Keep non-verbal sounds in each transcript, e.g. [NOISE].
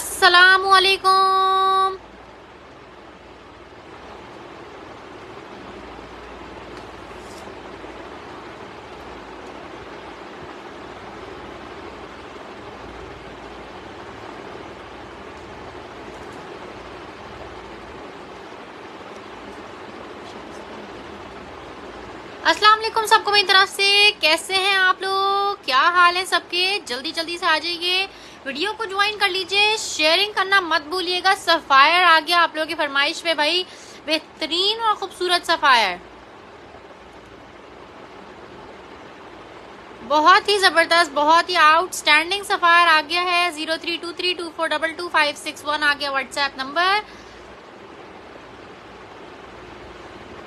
अस्सलाम वालेकुम सबको मेरी तरफ से कैसे हैं आप लोग क्या हाल है सबके जल्दी जल्दी से आ जाइए वीडियो को ज्वाइन कर लीजिए शेयरिंग करना मत भूलिएगा सफायर आ गया आप लोगों की फरमाइश पे भाई बेहतरीन और खूबसूरत सफायर बहुत ही जबरदस्त बहुत ही आउटस्टैंडिंग सफायर आ गया है zero three two three two four double two five six one आ गया व्हाट्सएप नंबर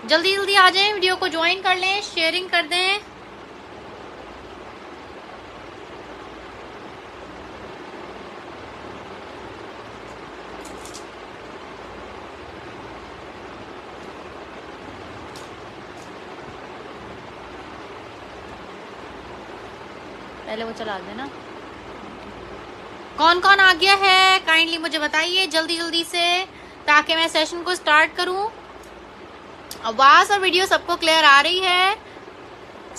जल्दी जल्दी आ जाएं वीडियो को ज्वाइन कर लें शेयरिंग कर दें पहले वो चला देना कौन कौन आ गया है काइंडली मुझे बताइए जल्दी जल्दी से ताकि मैं सेशन को स्टार्ट करूं आवाज और वीडियो सबको क्लियर आ रही है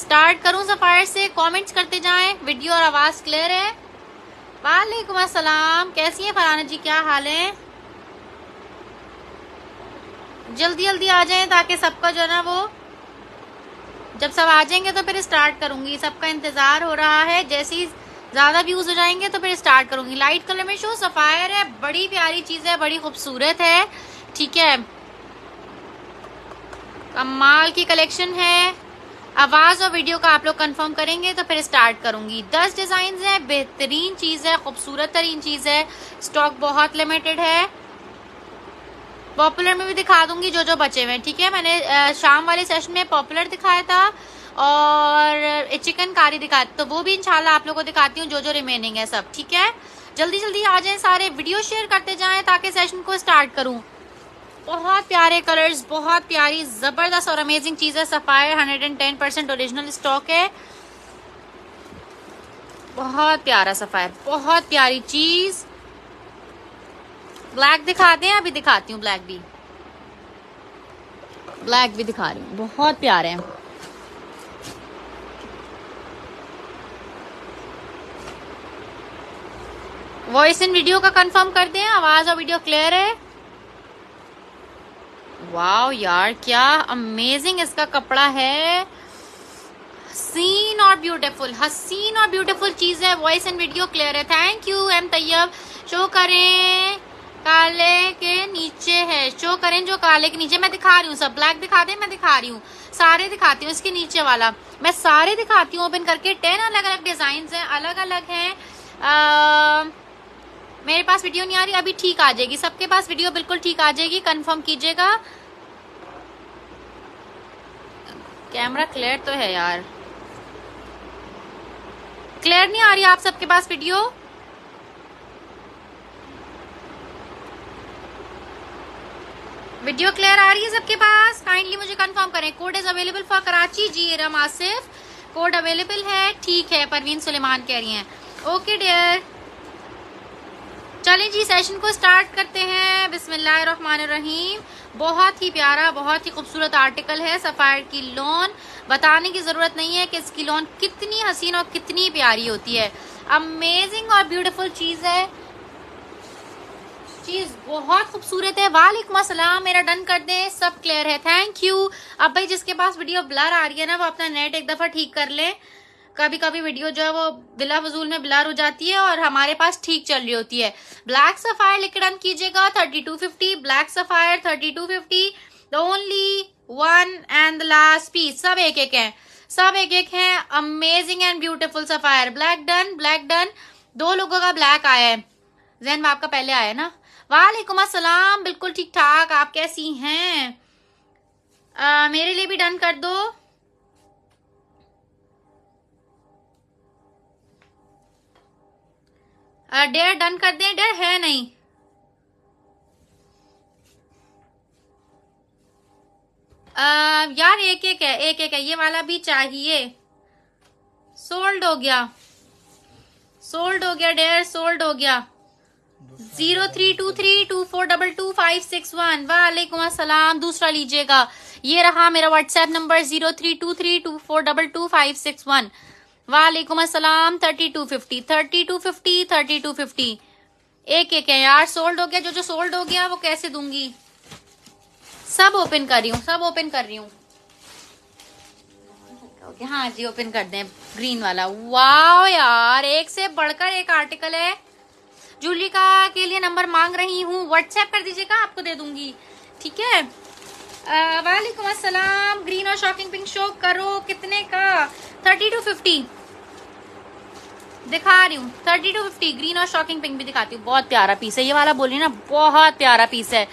स्टार्ट करूं सफायर से कमेंट्स करते जाएं वीडियो और आवाज क्लियर है वालेकुम अस्सलाम कैसी है फराना जी क्या हाल है जल्दी जल्दी आ जाएं ताकि सबका जो है ना वो जब सब आ जाएंगे तो फिर स्टार्ट करूंगी सबका इंतजार हो रहा है जैसे ही ज्यादा व्यूज हो जाएंगे तो फिर स्टार्ट करूंगी लाइट कलर में शो सफायर है बड़ी प्यारी चीज है बड़ी खूबसूरत है ठीक है कमाल की कलेक्शन है आवाज और वीडियो का आप लोग कंफर्म करेंगे तो फिर स्टार्ट करूंगी दस डिजाइन है बेहतरीन चीज है खूबसूरत तरीन चीज है स्टॉक बहुत लिमिटेड है पॉपुलर में भी दिखा दूंगी जो जो बचे हुए हैं ठीक है मैंने शाम वाले सेशन में पॉपुलर दिखाया था और चिकन कारी दिखा तो वो भी इनशाला आप लोगों को दिखाती हूँ जो जो रिमेनिंग है सब ठीक है जल्दी जल्दी आ जाए सारे वीडियो शेयर करते जाए ताकि सेशन को स्टार्ट करूँ बहुत प्यारे कलर्स बहुत प्यारी जबरदस्त और अमेजिंग चीज है sapphire hundred and ten percent original stock है बहुत प्यारा सफायर बहुत प्यारी चीज़ ब्लैक दिखा दें अभी दिखाती हूँ ब्लैक भी ब्लैक भी दिखा रही हूँ बहुत प्यारे हैं वॉइस इन वीडियो का कंफर्म कर दें आवाज और वीडियो क्लियर है वाओ यार क्या अमेजिंग इसका कपड़ा है सीन और ब्यूटीफुल हसीन हाँ, और ब्यूटीफुल चीज है वॉइस एंड वीडियो क्लियर है thank you M Tayyab show करें काले के नीचे है शो करें जो काले के नीचे मैं दिखा रही हूँ सब ब्लैक दिखा दे मैं दिखा रही हूँ सारे दिखाती हूँ इसके नीचे वाला मैं सारे दिखाती हूँ ओपन करके टेन अलग अलग डिजाइन है अलग अलग है आ, मेरे पास वीडियो नहीं आ रही अभी ठीक आ जाएगी सबके पास वीडियो बिल्कुल ठीक आ जाएगी कन्फर्म कीजिएगा कैमरा क्लियर तो है यार क्लियर नहीं आ रही आप सबके पास वीडियो वीडियो क्लियर आ रही है सबके पास काइंडली मुझे कंफर्म करें code is available for Karachi जी रम आसिफ कोड अवेलेबल है ठीक है परवीन सुलेमान कह रही हैं ओके डियर चलें जी सेशन को स्टार्ट करते हैं बिस्मिल्लाह रहीम बहुत ही प्यारा बहुत ही खूबसूरत आर्टिकल है सफ़ायर की लोन बताने की ज़रूरत नहीं है कि इसकी लोन कितनी हसीन और कितनी प्यारी होती है अमेजिंग और ब्यूटीफुल चीज़ है चीज़ बहुत खूबसूरत है वालेकुम असलम मेरा डन कर दें सब क्लियर है थैंक यू अब भाई जिसके पास वीडियो ब्लर आ रही है ना वो अपना नेट एक दफ़ा ठीक कर लें कभी कभी वीडियो जो है वो बिला वजूल में ब्लर हो जाती है और हमारे पास ठीक चल रही होती है ब्लैक सफ़ायर लिख डन कीजिएगा thirty two fifty black sapphire thirty two fifty the only one and the last piece सब एक एक है सब एक एक है amazing and beautiful sapphire black done black done दो लोगों का ब्लैक आया है जैन आपका पहले आया ना वालेकुम असलम बिल्कुल ठीक ठाक आप कैसी हैं आ, मेरे लिए भी डन कर दो डेढ़ डन कर दें डेढ़ है नहीं आ, यार एक एक है एक एक है ये वाला भी चाहिए सोल्ड हो गया सोल्ड हो गया डेढ़ सोल्ड हो गया zero three two three two four double two five six one वालेकुम असलम दूसरा लीजिएगा ये रहा मेरा WhatsApp number zero three two three two four double two five six one वालेकुम असलम thirty two fifty thirty two fifty thirty two fifty एक एक है यार सोल्ड हो गया जो जो सोल्ड हो गया वो कैसे दूंगी सब ओपन कर रही हूँ सब ओपन कर रही हूँ हाँ जी ओपन कर दें ग्रीन वाला वाह यार एक से बढ़कर एक आर्टिकल है जूली का के लिए नंबर मांग रही हूँ व्हाट्सएप कर दीजिएगा आपको दे दूंगी ठीक है वालेकुम असलम ग्रीन और शॉपिंग पिंक शो करो कितने का थर्टी टू फिफ्टी दिखा रही हूँ थर्टी टू फिफ्टी ग्रीन और शॉकिंग पिंक भी दिखाती हूँ बहुत प्यारा पीस है ये वाला बोली ना बहुत प्यारा पीस है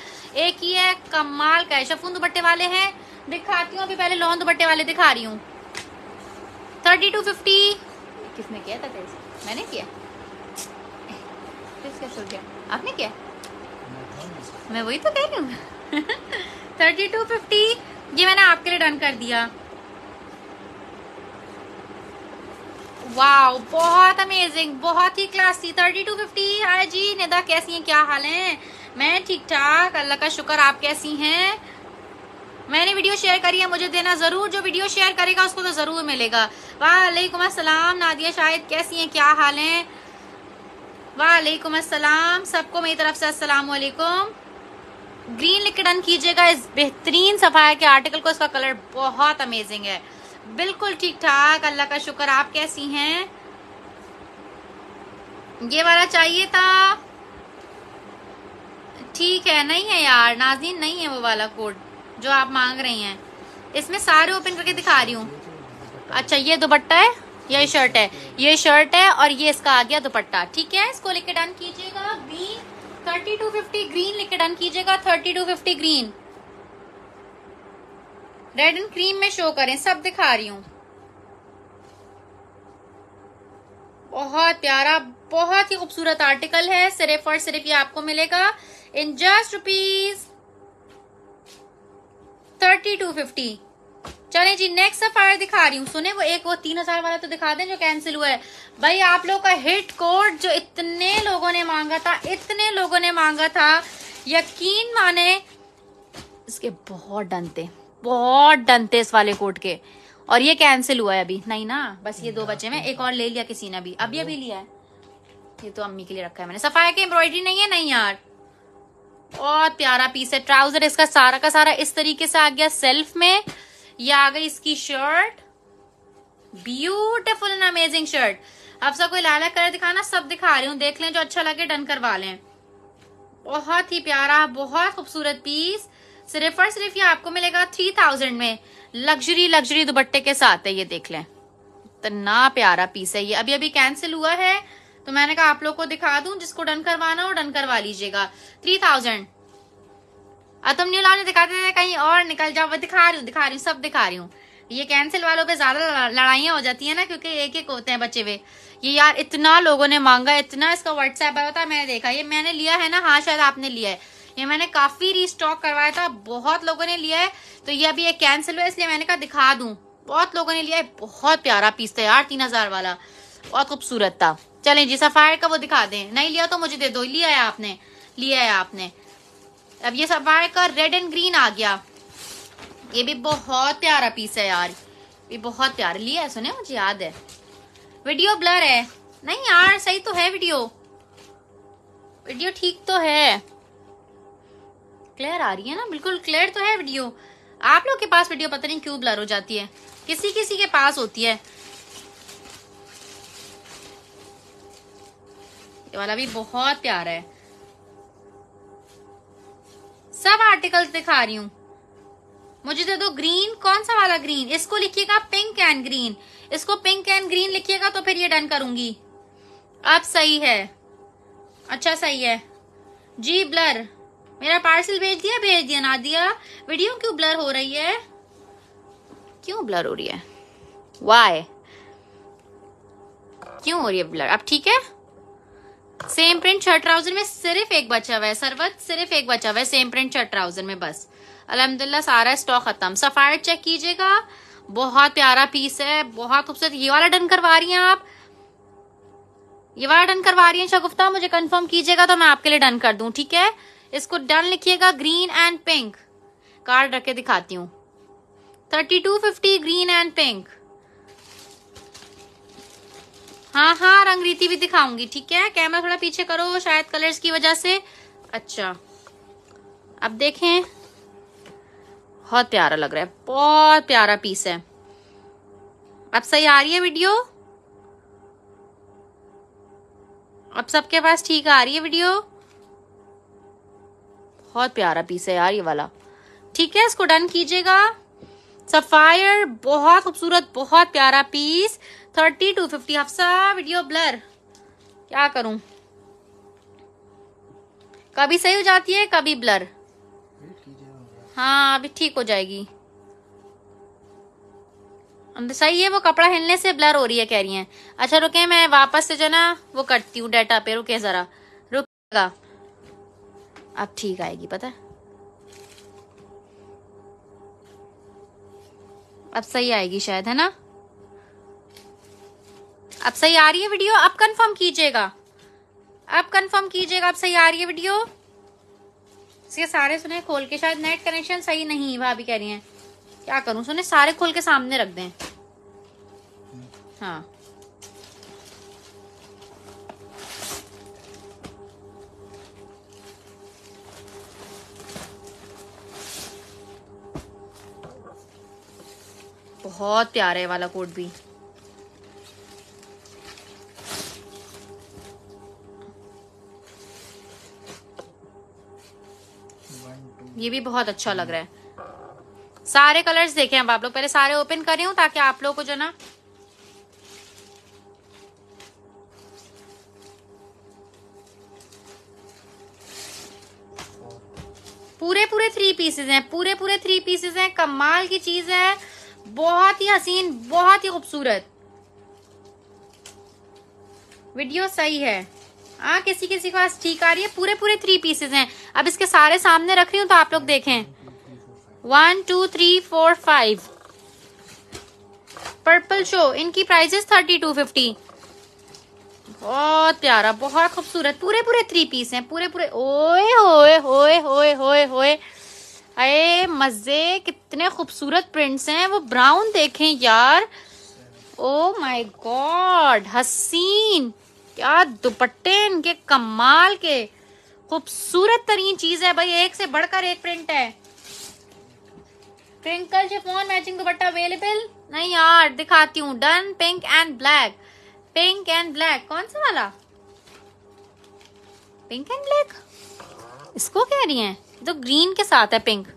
एक ही है कमाल का है शफून दुपट्टे वाले हैं दिखाती हूँ अभी पहले लॉन दुपट्टे वाले दिखा रही हूँ थर्टी टू फिफ्टी किसने किया था मैंने किया प्रैक्टिस कैसे हो गया आपने किया मैं वही तो कह रही हूँ थर्टी टू फिफ्टी ये मैंने आपके लिए डन कर दिया वाओ बहुत अमेजिंग बहुत ही classy thirty two fifty hi जी निदा कैसी हैं क्या हाल है मैं ठीक ठाक अल्लाह का शुक्र आप कैसी हैं मैंने वीडियो शेयर करी है मुझे देना जरूर जो वीडियो शेयर करेगा उसको तो जरूर मिलेगा वालेकुम असलम नादिया शाहिद कैसी हैं क्या हाल है वालेकुम अस्सलाम सबको मेरी तरफ से अस्सलाम वालेकुम ग्रीन लिक्विड अन कीजिएगा इस बेहतरीन सफाया के आर्टिकल को इसका कलर बहुत अमेजिंग है बिल्कुल ठीक ठाक अल्लाह का शुक्र आप कैसी हैं ये वाला चाहिए था ठीक है नहीं है यार नाजीन नहीं है वो वाला कोड जो आप मांग रही हैं इसमें सारे ओपन करके दिखा रही हूँ अच्छा ये दुपट्टा है ये शर्ट है ये शर्ट है और ये इसका आ गया दुपट्टा ठीक है इसको लेके डन कीजिएगा B thirty two fifty green लेके डन कीजिएगा thirty two fifty green red and cream में शो करें सब दिखा रही हूं बहुत प्यारा बहुत ही खूबसूरत आर्टिकल है सिर्फ और सिर्फ ये आपको मिलेगा in just rupees thirty two fifty चले जी नेक्स्ट सफायर दिखा रही हूँ सुने वो एक वो तीन हजार वाला तो दिखा दें जो कैंसिल हुआ है भाई आप लोग का हिट कोड जो इतने लोगों ने मांगा था इतने लोगों ने मांगा था यकीन माने इसके बहुत डनते बहुत डनते इस वाले कोड के और ये कैंसिल हुआ है अभी नहीं ना बस ये दो बचे में एक और ले लिया किसी ने अभी अभी अभी लिया है ये तो अम्मी के लिए रखा है मैंने सफाया की एम्ब्रॉयडरी नहीं है नहीं यार बहुत प्यारा पीस है ट्राउजर इसका सारा का सारा इस तरीके से आ गया सेल्फ में ये आ गई इसकी shirt beautiful and amazing shirt अब सबको लाला कलर दिखाना सब दिखा रही हूँ देख लें जो अच्छा लगे डन करवा लें बहुत ही प्यारा बहुत खूबसूरत पीस सिर्फ और सिर्फ ये आपको मिलेगा थ्री थाउजेंड में लग्जरी लग्जरी दुपट्टे के साथ है ये देख लें इतना प्यारा पीस है ये अभी अभी कैंसिल हुआ है तो मैंने कहा आप लोग को दिखा दू जिसको डन करवाना हो डन करवा लीजिएगा थ्री थाउजेंड अब तुम न्यू लाने दिखाते थे कहीं और निकल जाओ दिखा रही हूँ दिखा रही हूँ सब दिखा रही हूँ ये कैंसिल वालों पे ज्यादा लड़ाइयाँ हो जाती है ना क्योंकि एक एक होते हैं बच्चे वे ये यार इतना लोगों ने मांगा इतना इसका व्हाट्सएप है मैंने देखा ये मैंने लिया है ना हाँ शायद आपने लिया है ये मैंने काफी रिस्टॉक करवाया था बहुत लोगों ने लिया है तो ये अभी ये कैंसिल हुआ इसलिए मैंने कहा दिखा दू बहुत लोगों ने लिया है बहुत प्यारा पीस था यार तीन हजार वाला बहुत खूबसूरत था चलें जी सफायर का वो दिखा दें नहीं लिया तो मुझे दे दो लिया है आपने लिया है आपने अब ये हमारे का रेड एंड ग्रीन आ गया ये भी बहुत प्यारा पीस है यार ये बहुत प्यारा लिया है सुने मुझे याद है वीडियो ब्लर है नहीं यार सही तो है वीडियो वीडियो ठीक तो है क्लियर आ रही है ना बिल्कुल क्लियर तो है वीडियो आप लोग के पास वीडियो पता नहीं क्यों ब्लर हो जाती है किसी किसी के पास होती है ये वाला भी बहुत प्यारा है सब आर्टिकल्स दिखा रही हूँ मुझे दे दो ग्रीन कौन सा वाला ग्रीन इसको लिखिएगा पिंक एंड ग्रीन इसको पिंक एंड ग्रीन लिखिएगा तो फिर ये डन करूंगी अब सही है अच्छा सही है जी ब्लर मेरा पार्सल भेज दिया भेज दिया ना दिया वीडियो क्यों ब्लर हो रही है क्यों ब्लर हो रही है वाई क्यों हो रही है ब्लर अब ठीक है सेम प्रिंट शर्ट ट्राउजर में सिर्फ एक बचा हुआ है सरवत सिर्फ एक बचा हुआ है सेम प्रिंट शर्ट ट्राउजर में बस अलहमदिल्ला सारा स्टॉक खत्म सफायर चेक कीजिएगा बहुत प्यारा पीस है बहुत खूबसूरत ये वाला डन करवा रही हैं आप ये वाला डन करवा रही हैं शगुफ्ता मुझे कंफर्म कीजिएगा तो मैं आपके लिए डन कर दू ठीक है इसको डन लिखिएगा ग्रीन एंड पिंक कार्ड रख के दिखाती हूँ thirty two fifty green and pink हाँ हाँ रीति भी दिखाऊंगी ठीक है कैमरा थोड़ा पीछे करो शायद कलर्स की वजह से अच्छा अब देखें बहुत प्यारा लग रहा है बहुत प्यारा पीस है अब सही आ रही है वीडियो अब सबके पास ठीक आ रही है वीडियो बहुत प्यारा पीस है यार ये वाला ठीक है इसको डन कीजिएगा सफायर बहुत खूबसूरत बहुत प्यारा piece thirty two fifty Hafsa video blur क्या करूं कभी सही हो जाती है कभी ब्लर हाँ अभी ठीक हो जाएगी तो सही है वो कपड़ा हिलने से ब्लर हो रही है कह रही हैं अच्छा रुके मैं वापस से जो ना वो करती हूँ डाटा पे रुके जरा रुकेगा अब ठीक आएगी पता है अब सही आएगी शायद है ना अब सही आ रही है वीडियो अब कंफर्म कीजिएगा अब कंफर्म कीजिएगा अब सही आ रही है वीडियो इसके सारे सुने खोल के शायद नेट कनेक्शन सही नहीं भाभी कह रही हैं क्या करूं सुने सारे खोल के सामने रख दें हाँ बहुत प्यारे है वाला कोट भी ये भी बहुत अच्छा लग रहा है सारे कलर्स देखे अब आप लोग पहले सारे ओपन करे हूँ ताकि आप लोग को जो ना पूरे पूरे थ्री पीसेज हैं पूरे पूरे थ्री पीसेज हैं कमाल की चीज है बहुत ही हसीन बहुत ही खूबसूरत वीडियो सही है हाँ किसी किसी के पास ठीक आ रही है पूरे पूरे थ्री पीसेज हैं अब इसके सारे सामने रख रही हूँ तो आप लोग देखें one two three four five purple show इनकी प्राइजेस थर्टी टू फिफ्टी बहुत प्यारा बहुत खूबसूरत पूरे पूरे थ्री पीस हैं पूरे पूरे ओए होए होए होए होए होए अरे मजे कितने खूबसूरत प्रिंट्स हैं वो ब्राउन देखें यार ओ माय गॉड हसीन क्या दुपट्टे इनके कमाल के खूबसूरत तरीन चीज है भाई एक से बढ़कर एक प्रिंट है पिंक कल मैचिंग दुपट्टा अवेलेबल नहीं यार दिखाती हूँ done pink and black pink and black कौन सा वाला पिंक एंड ब्लैक इसको कह रही हैं जो तो ग्रीन के साथ है पिंक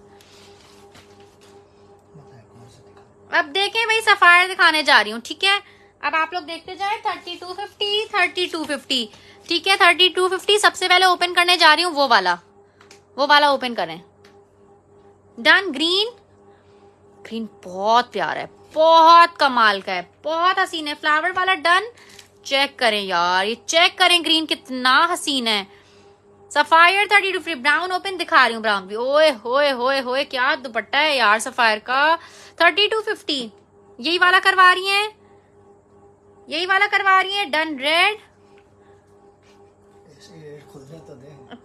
अब देखें भाई सफायर दिखाने जा रही हूँ ठीक है अब आप लोग देखते जाए thirty two fifty thirty two fifty ठीक है थर्टी टू फिफ्टी सबसे पहले ओपन करने जा रही हूँ वो वाला वो वाला ओपन करें डन ग्रीन ग्रीन बहुत प्यारा है बहुत कमाल का है बहुत हसीन है फ्लावर वाला डन चेक करें यार ये चेक करें ग्रीन कितना हसीन है sapphire thirty two fifty brown open दिखा रही हूँ ब्राउन भी ओए होए होए होए क्या दुपट्टा है यार सफायर का थर्टी टू फिफ्टी यही वाला करवा रही है यही वाला करवा रही है done red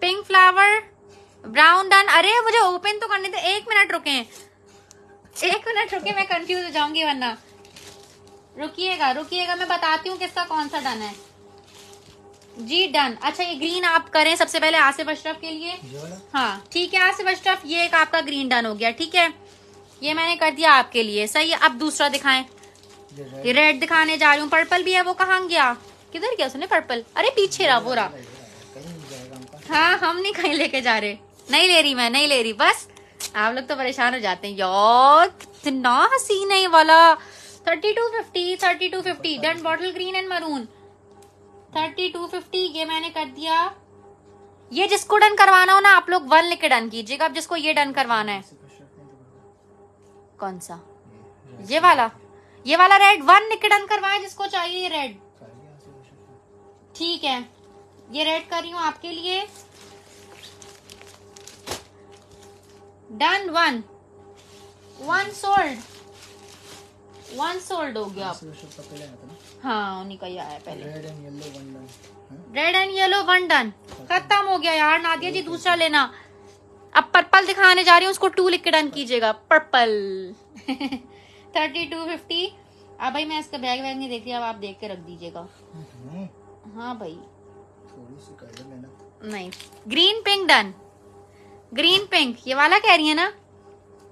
pink flower brown done अरे मुझे ओपन तो करने थे एक मिनट रुके एक मिनट रुके मैं कंफ्यूज हो जाऊंगी वरना रुकिएगा रुकिएगा मैं बताती हूँ किसका कौन सा डन है जी डन अच्छा ये ग्रीन आप करें सबसे पहले आसिफ अशरफ के लिए हाँ ठीक है आसिफ अशरफ ये एक आपका ग्रीन डन हो गया ठीक है ये मैंने कर दिया आपके लिए सही है अब दूसरा दिखाएं ये रेड दिखाने जा रही हूँ पर्पल भी है वो कहाँ गया किधर गया उसने पर्पल अरे पीछे रहा वो रहा हाँ हम नहीं कहीं लेके जा रहे नहीं ले रही मैं नहीं ले रही बस आप लोग तो परेशान हो जाते हैं यार कितना हसीन है वाला thirty two fifty thirty two fifty done bottle green and maroon thirty two fifty ये मैंने कर दिया ये जिसको डन करवाना हो ना आप लोग वन लेके डन कीजिएगा आप जिसको ये डन करवाना है कौन सा ये वाला ये वाला रेड वन निकडन करवाए जिसको चाहिए रेड ठीक है ये रेड कर रही हूँ आपके लिए done one one sold one sold हो गया हाँ उन्हीं का आया पहले red and yellow one done red and yellow one done खत्म हो गया यार नादिया जी तो दूसरा लेना अब पर्पल दिखाने जा रही हूँ उसको टू लिख के डन कीजिएगा पर्पल [LAUGHS] थर्टी टू फिफ्टी अब भाई मैं इसका बैग वैग नहीं देखती अब आप देख के रख दीजिएगा हम्म। हाँ भाई नहीं green pink done green pink ये वाला कह रही है ना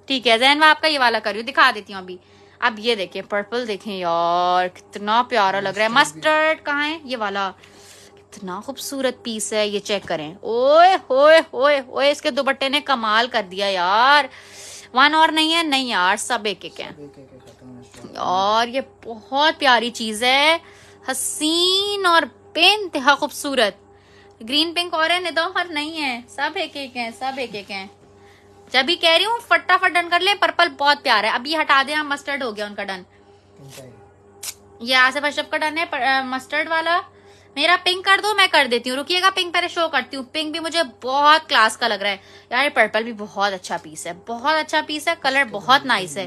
ठीक है जैन आपका ये वाला करियो दिखा देती हूँ अभी अब ये देखिए पर्पल देखे यार कितना प्यारा लग रहा है मस्टर्ड कहा है ये वाला कितना खूबसूरत पीस है ये चेक करें ओए होए होए होए इसके दुपट्टे ने कमाल कर दिया यार वन और नहीं है नहीं यार सब एक एक है और ये बहुत प्यारी चीज है हसीन और बेनतहा खूबसूरत ग्रीन पिंक और है निदो हर नहीं है सब एक एक है सब एक एक है जब भी कह रही हूँ फटाफट डन कर ले पर्पल बहुत प्यार है अब ये हटा दे मस्टर्ड हाँ, हो गया उनका डन ये आसिफ अशरफ का डन है पर, आ, मस्टर्ड वाला मेरा पिंक कर दो मैं कर देती हूँ रुकिएगा पिंक पहले शो करती हूँ पिंक भी मुझे बहुत क्लास का लग रहा है यार ये पर्पल भी बहुत अच्छा पीस है बहुत अच्छा पीस है कलर बहुत नाइस है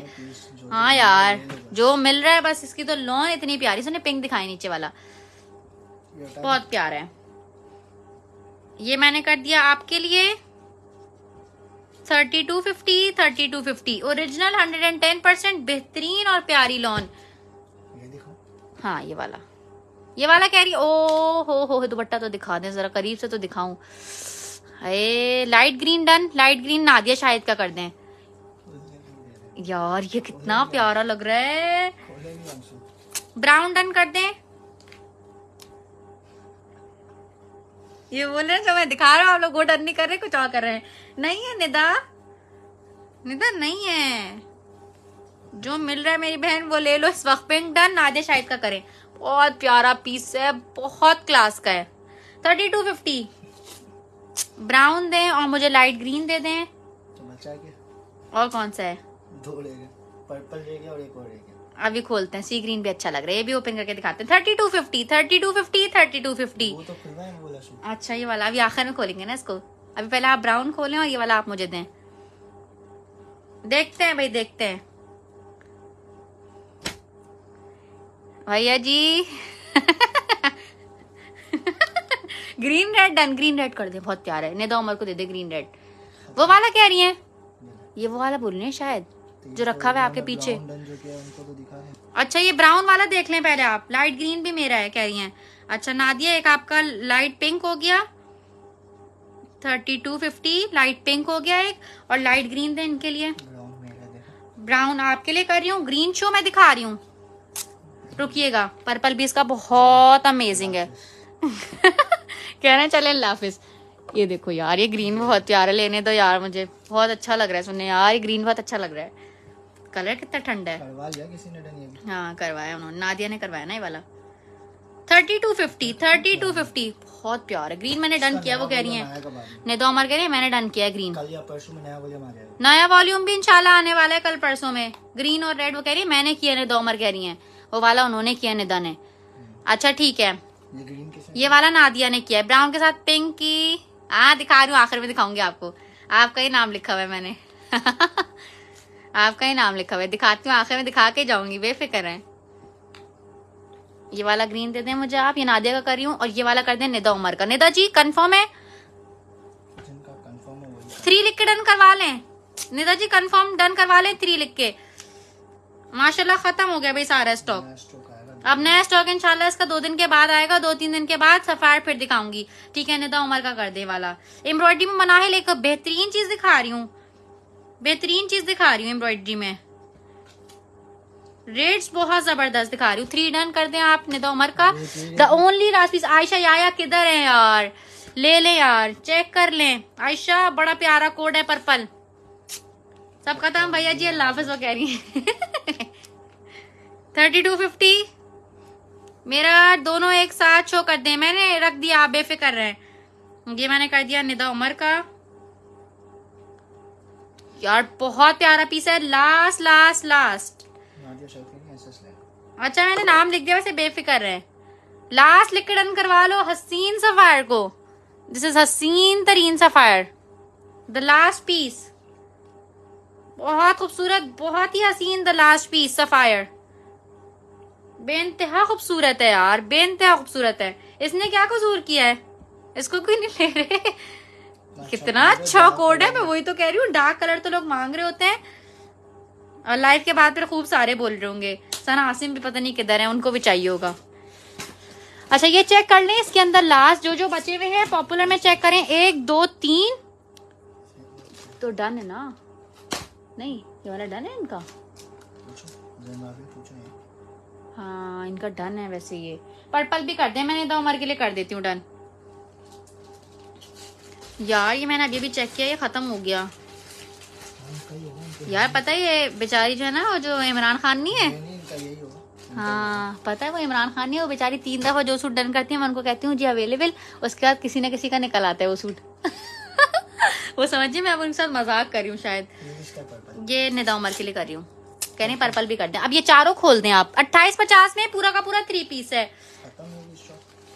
हाँ यार जो मिल रहा है बस इसकी तो लोन इतनी प्यारी सुने पिंक दिखाई नीचे वाला बहुत प्यारा है ये मैंने कर दिया आपके लिए thirty two fifty thirty two fifty original hundred and ten percent बेहतरीन और प्यारी लॉन हाँ ये वाला ये वाला कह रही ओ हो हो दुपट्टा तो दिखा दें जरा करीब से तो दिखाऊं अरे light green done light green Nadia Shahid का कर दें यार ये कितना प्यारा लग रहा है ब्राउन डन कर दें ये बोल रहे हैं मैं दिखा रहा हूँ आप लोग वो डन नहीं कर रहे कुछ और कर रहे हैं नहीं है निदा निदा नहीं है जो मिल रहा है मेरी बहन वो ले लो इस वक्त पिंक डन नादिया शाहिद का करें बहुत प्यारा पीस है बहुत क्लास का है थर्टी टू फिफ्टी ब्राउन दें और मुझे लाइट ग्रीन दे दें तो और कौन सा है पर्पल और एक और अभी खोलते हैं सी ग्रीन भी अच्छा लग रहा है ये भी ओपन करके दिखाते हैं thirty two fifty thirty two fifty thirty two fifty अच्छा ये वाला अभी आखिर में खोलेंगे ना इसको अभी पहले आप ब्राउन खोलें और ये वाला आप मुझे दें देखते हैं भाई देखते हैं भैया जी green red done green red कर दे बहुत प्यार है नेदा उमर को दे दे ग्रीन रेड वो वाला कह रही है ये वो वाला बोल रही है शायद जो रखा हुआ है आपके पीछे अच्छा ये ब्राउन वाला देख लें पहले आप लाइट ग्रीन भी मेरा है कह रही है अच्छा नादिया एक आपका लाइट पिंक हो गया thirty two fifty light pink हो गया एक और लाइट ग्रीन दे इनके लिए ब्राउन आपके लिए कर रही हूँ ग्रीन शो मैं दिखा रही हूँ रुकिएगा पर्पल भी इसका बहुत अमेजिंग है [LAUGHS] कह रहे हैं चले हाफिज ये देखो यार ये ग्रीन बहुत प्यारा लेने दो यार मुझे बहुत अच्छा लग रहा है सुनने यार ये ग्रीन बहुत अच्छा लग रहा है कलर कितना ठंडा है हाँ करवाया उन्होंने नादिया ने करवाया ना ये वाला thirty two fifty thirty two fifty बहुत प्यार है ग्रीन मैंने डन किया वो कह रही है दो अमर कह रही है मैंने डन किया ग्रीन नया वॉल्यूम भी इंशाल्लाह आने वाला है कल परसों में ग्रीन और रेड वो कह रही है मैंने किया दो अमर कह रही है वो वाला उन्होंने किया निधन है अच्छा ठीक है ये वाला नादिया ने किया ब्राउन के साथ पिंक की हाँ दिखा रही हूँ आखिर में दिखाऊंगी आपको आपका ही नाम लिखा हुआ है मैंने [LAUGHS] आपका ही नाम लिखा हुआ है दिखाती हूँ आखिर में दिखा के जाऊंगी बेफिक्र है ये वाला ग्रीन दे दें मुझे आप ये नादिया का करी हूँ और ये वाला कर दें निदा उमर का निदा जी कन्फर्म है थ्री लिख के डन करवा लें निदा जी कन्फर्म डन करवा लें थ्री लिख के माशाल्लाह खत्म हो गया भाई सारा स्टॉक अब नया स्टॉक इंशाल्लाह इसका दो दिन के बाद आएगा दो तीन दिन के बाद सफायर फिर दिखाऊंगी ठीक है नेता उमर का कर दे वाला एम्ब्रॉयडरी में बना है लेकर बेहतरीन चीज दिखा रही हूँ बेहतरीन चीज दिखा रही हूँ एम्ब्रॉयडरी में रेट्स बहुत जबरदस्त दिखा रही हूँ थ्री डन कर दे आप निदा उमर का द ओनली पीस आयशा याया किधर है यार ले लें यार चेक कर लें आयशा बड़ा प्यारा कोड है पर्पल सब खत्म तो भैया जी अल्लाह हाफिज वो कह रही थर्टी टू फिफ्टी मेरा दोनों एक साथ शो कर दे मैंने रख दिया आप बेफिक्र रहे ये मैंने कर दिया निदा उमर का यार बहुत प्यारा पीस है लास्ट लास्ट लास्ट अच्छा मैंने नाम लिख दिया वैसे बेफिक्र रहे लास्ट लिख के डन करवा लो हसीन सफायर को दिस इज हसीन तरीन सफायर द लास्ट पीस बहुत खूबसूरत बहुत ही हसीन द लास्ट पीस सफायर बेनतहा खूबसूरत है यार बेनतहा खूबसूरत है इसने क्या कसूर किया है इसको कोई नहीं ले रहे अच्छा, कितना अच्छा कोड है मैं वही तो कह रही हूँ डार्क कलर तो लोग मांग रहे होते हैं और लाइफ के बाद फिर खूब सारे बोल रहे होंगे सना आसिम भी पता नहीं किधर है उनको भी चाहिए होगा अच्छा ये चेक कर लें इसके अंदर लास्ट जो जो बचे हुए हैं पॉपुलर में चेक करें एक दो तीन तो डन है ना नहीं ये वाला डन है इनका हाँ इनका डन है वैसे ये पर्पल भी कर दे मैंने दो उम्र के लिए कर देती हूँ डन यार ये मैंने अभी भी चेक किया ये खत्म हो गया हाँ, यार पता है ये बेचारी जो है ना वो जो इमरान खान नहीं है हाँ पता है वो इमरान खान नहीं है वो बेचारी तीन दफा जो सूट डन करती है मैं उनको कहती हूँ जी अवेलेबल उसके बाद किसी ना किसी का निकल आता है वो सूट [LAUGHS] वो समझिए मैं अब उनके साथ मजाक कर रही हूँ शायद ये निदा उमर के लिए कर रही हूँ कह रही पर्पल भी कर दें अब ये चारों खोल दें आप अट्ठाईस पचास में पूरा का पूरा थ्री पीस है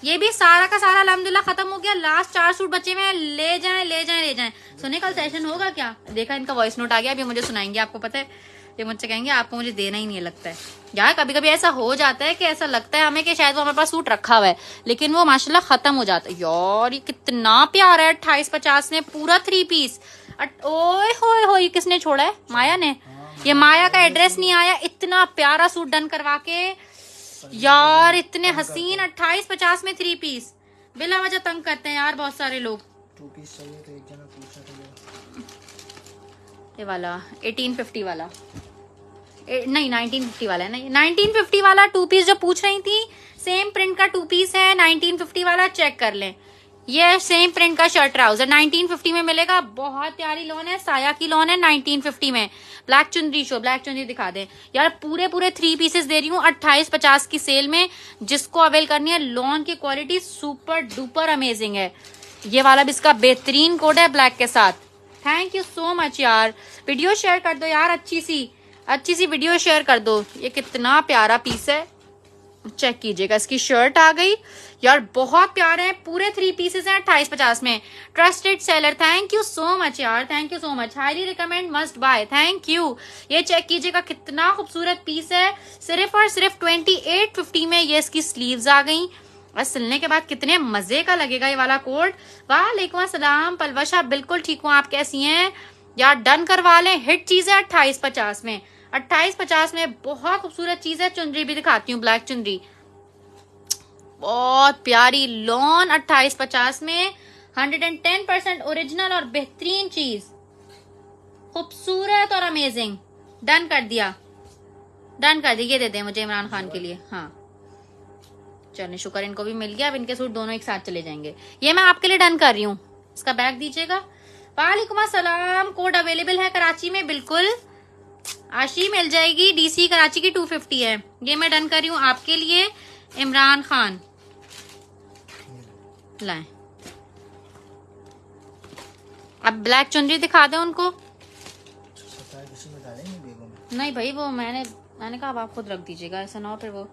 ये भी सारा का सारा अलहमदुल्ला खत्म हो गया लास्ट चार सूट बचे हुए ले जाए ले जाए ले जाए सुने कल सेशन होगा क्या देखा इनका वॉइस नोट आ गया अभी मुझे सुनाएंगे आपको पता है ये मुझसे कहेंगे आपको मुझे देना ही नहीं लगता है यार कभी कभी ऐसा हो जाता है कि ऐसा लगता है हमें कि शायद वो हमारे पास सूट रखा हुआ है लेकिन वो माशाल्लाह खत्म हो जाता है यार ये कितना प्यारा है अट्ठाईस पचास में पूरा थ्री पीस ओए होए हो ये किसने छोड़ा है माया ने ये माया का एड्रेस नहीं आया इतना प्यारा सूट डन करवा के यार इतने हसीन अट्ठाईस पचास में थ्री पीस बिला वजह तंग करते हैं यार बहुत सारे लोग टू पीस चाहिए तो एक जना ये वाला वाला ए, नहीं 1950 वाला है नहीं 1950 वाला टू पीस जो पूछ रही थी सेम प्रिंट का टू पीस है 1950 वाला चेक कर लें ये सेम प्रिंट का शर्ट ट्राउजर 1950 में मिलेगा बहुत प्यारी लोन है साया की लोन है 1950 में ब्लैक चुनरी शो ब्लैक चुनरी दिखा दे यार पूरे पूरे थ्री पीसेस दे रही हूँ अट्ठाईस पचास की सेल में जिसको अवेल करनी है लोन की क्वालिटी सुपर डुपर अमेजिंग है ये वाला भी इसका बेहतरीन कोड है ब्लैक के साथ थैंक यू सो मच यार वीडियो शेयर कर दो यार अच्छी सी अच्छी सी वीडियो शेयर कर दो ये कितना प्यारा पीस है चेक कीजिएगा इसकी शर्ट आ गई यार बहुत प्यार है पूरे थ्री पीसेस हैं अट्ठाईस पचास में trusted seller thank you so much यार thank you so much highly recommend must buy thank you ये चेक कीजिएगा कितना खूबसूरत पीस है सिर्फ और सिर्फ ट्वेंटी एट फिफ्टी में ये इसकी स्लीव आ गई और सिलने के बाद कितने मजे का लगेगा ये वाला कोट वालेकुम असलम पलवशा बिल्कुल ठीक हूँ आप कैसी हैं यार डन करवा लें हिट चीज है अट्ठाईस पचास में अट्ठाईस पचास में बहुत खूबसूरत चीज है चुनरी भी दिखाती हूँ ब्लैक चुनरी बहुत प्यारी लॉन अट्ठाईस पचास में hundred and ten percent original और बेहतरीन चीज खूबसूरत और अमेजिंग डन कर दिया डन कर दिया ये देते मुझे इमरान खान के लिए हाँ चलिए शुक्र इनको भी मिल गया अब इनके सूट दोनों एक साथ चले जाएंगे ये मैं आपके लिए डन कर रही हूँ इसका बैग दीजिएगा वालेकुम असलम कोड अवेलेबल है कराची में बिल्कुल आशी मिल जाएगी डीसी कराची की 250 है ये मैं डन कर रही हूँ आपके लिए इमरान खान लाएं अब ब्लैक चुनरी दिखा दे उनको नहीं भाई वो मैंने मैंने कहा आप खुद रख दीजिएगा ऐसा ना हो फिर वो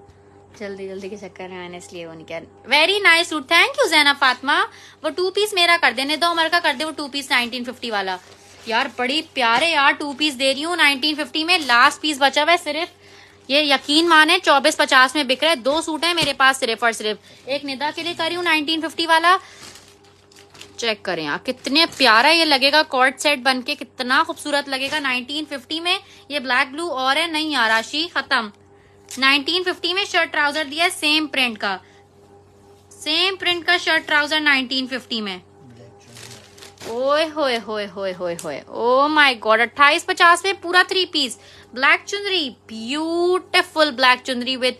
जल्दी जल्दी के चक्कर में आने इसलिए वो नहीं किया very nice suit thank you Zaina Fatima वो टू पीस मेरा कर देने दो उमर का कर दे वो टू पीस नाइनटीन फिफ्टी वाला यार बड़ी प्यारे यार टू पीस दे रही हूँ नाइनटीन फिफ्टी में लास्ट पीस बचा हुआ है सिर्फ ये यकीन माने चौबीस पचास में बिक रहा है दो सूट है मेरे पास सिर्फ और सिर्फ एक निदा के लिए करी हूँ नाइनटीन फिफ्टी वाला चेक करें आप कितने प्यारा ये लगेगा कॉर्ड सेट बन के कितना खूबसूरत लगेगा 1950 में ये ब्लैक ब्लू और है नहीं आ राशि खत्म 1950 में शर्ट ट्राउजर दिया है सेम प्रिंट का सेम प्रिंट का शर्ट ट्राउजर फिफ्टी में ओए होए होए होए होए होए ओ माय गॉड 2850 में पूरा थ्री पीस ब्लैक चुनरी ब्यूटिफुल ब्लैक चुनरी विथ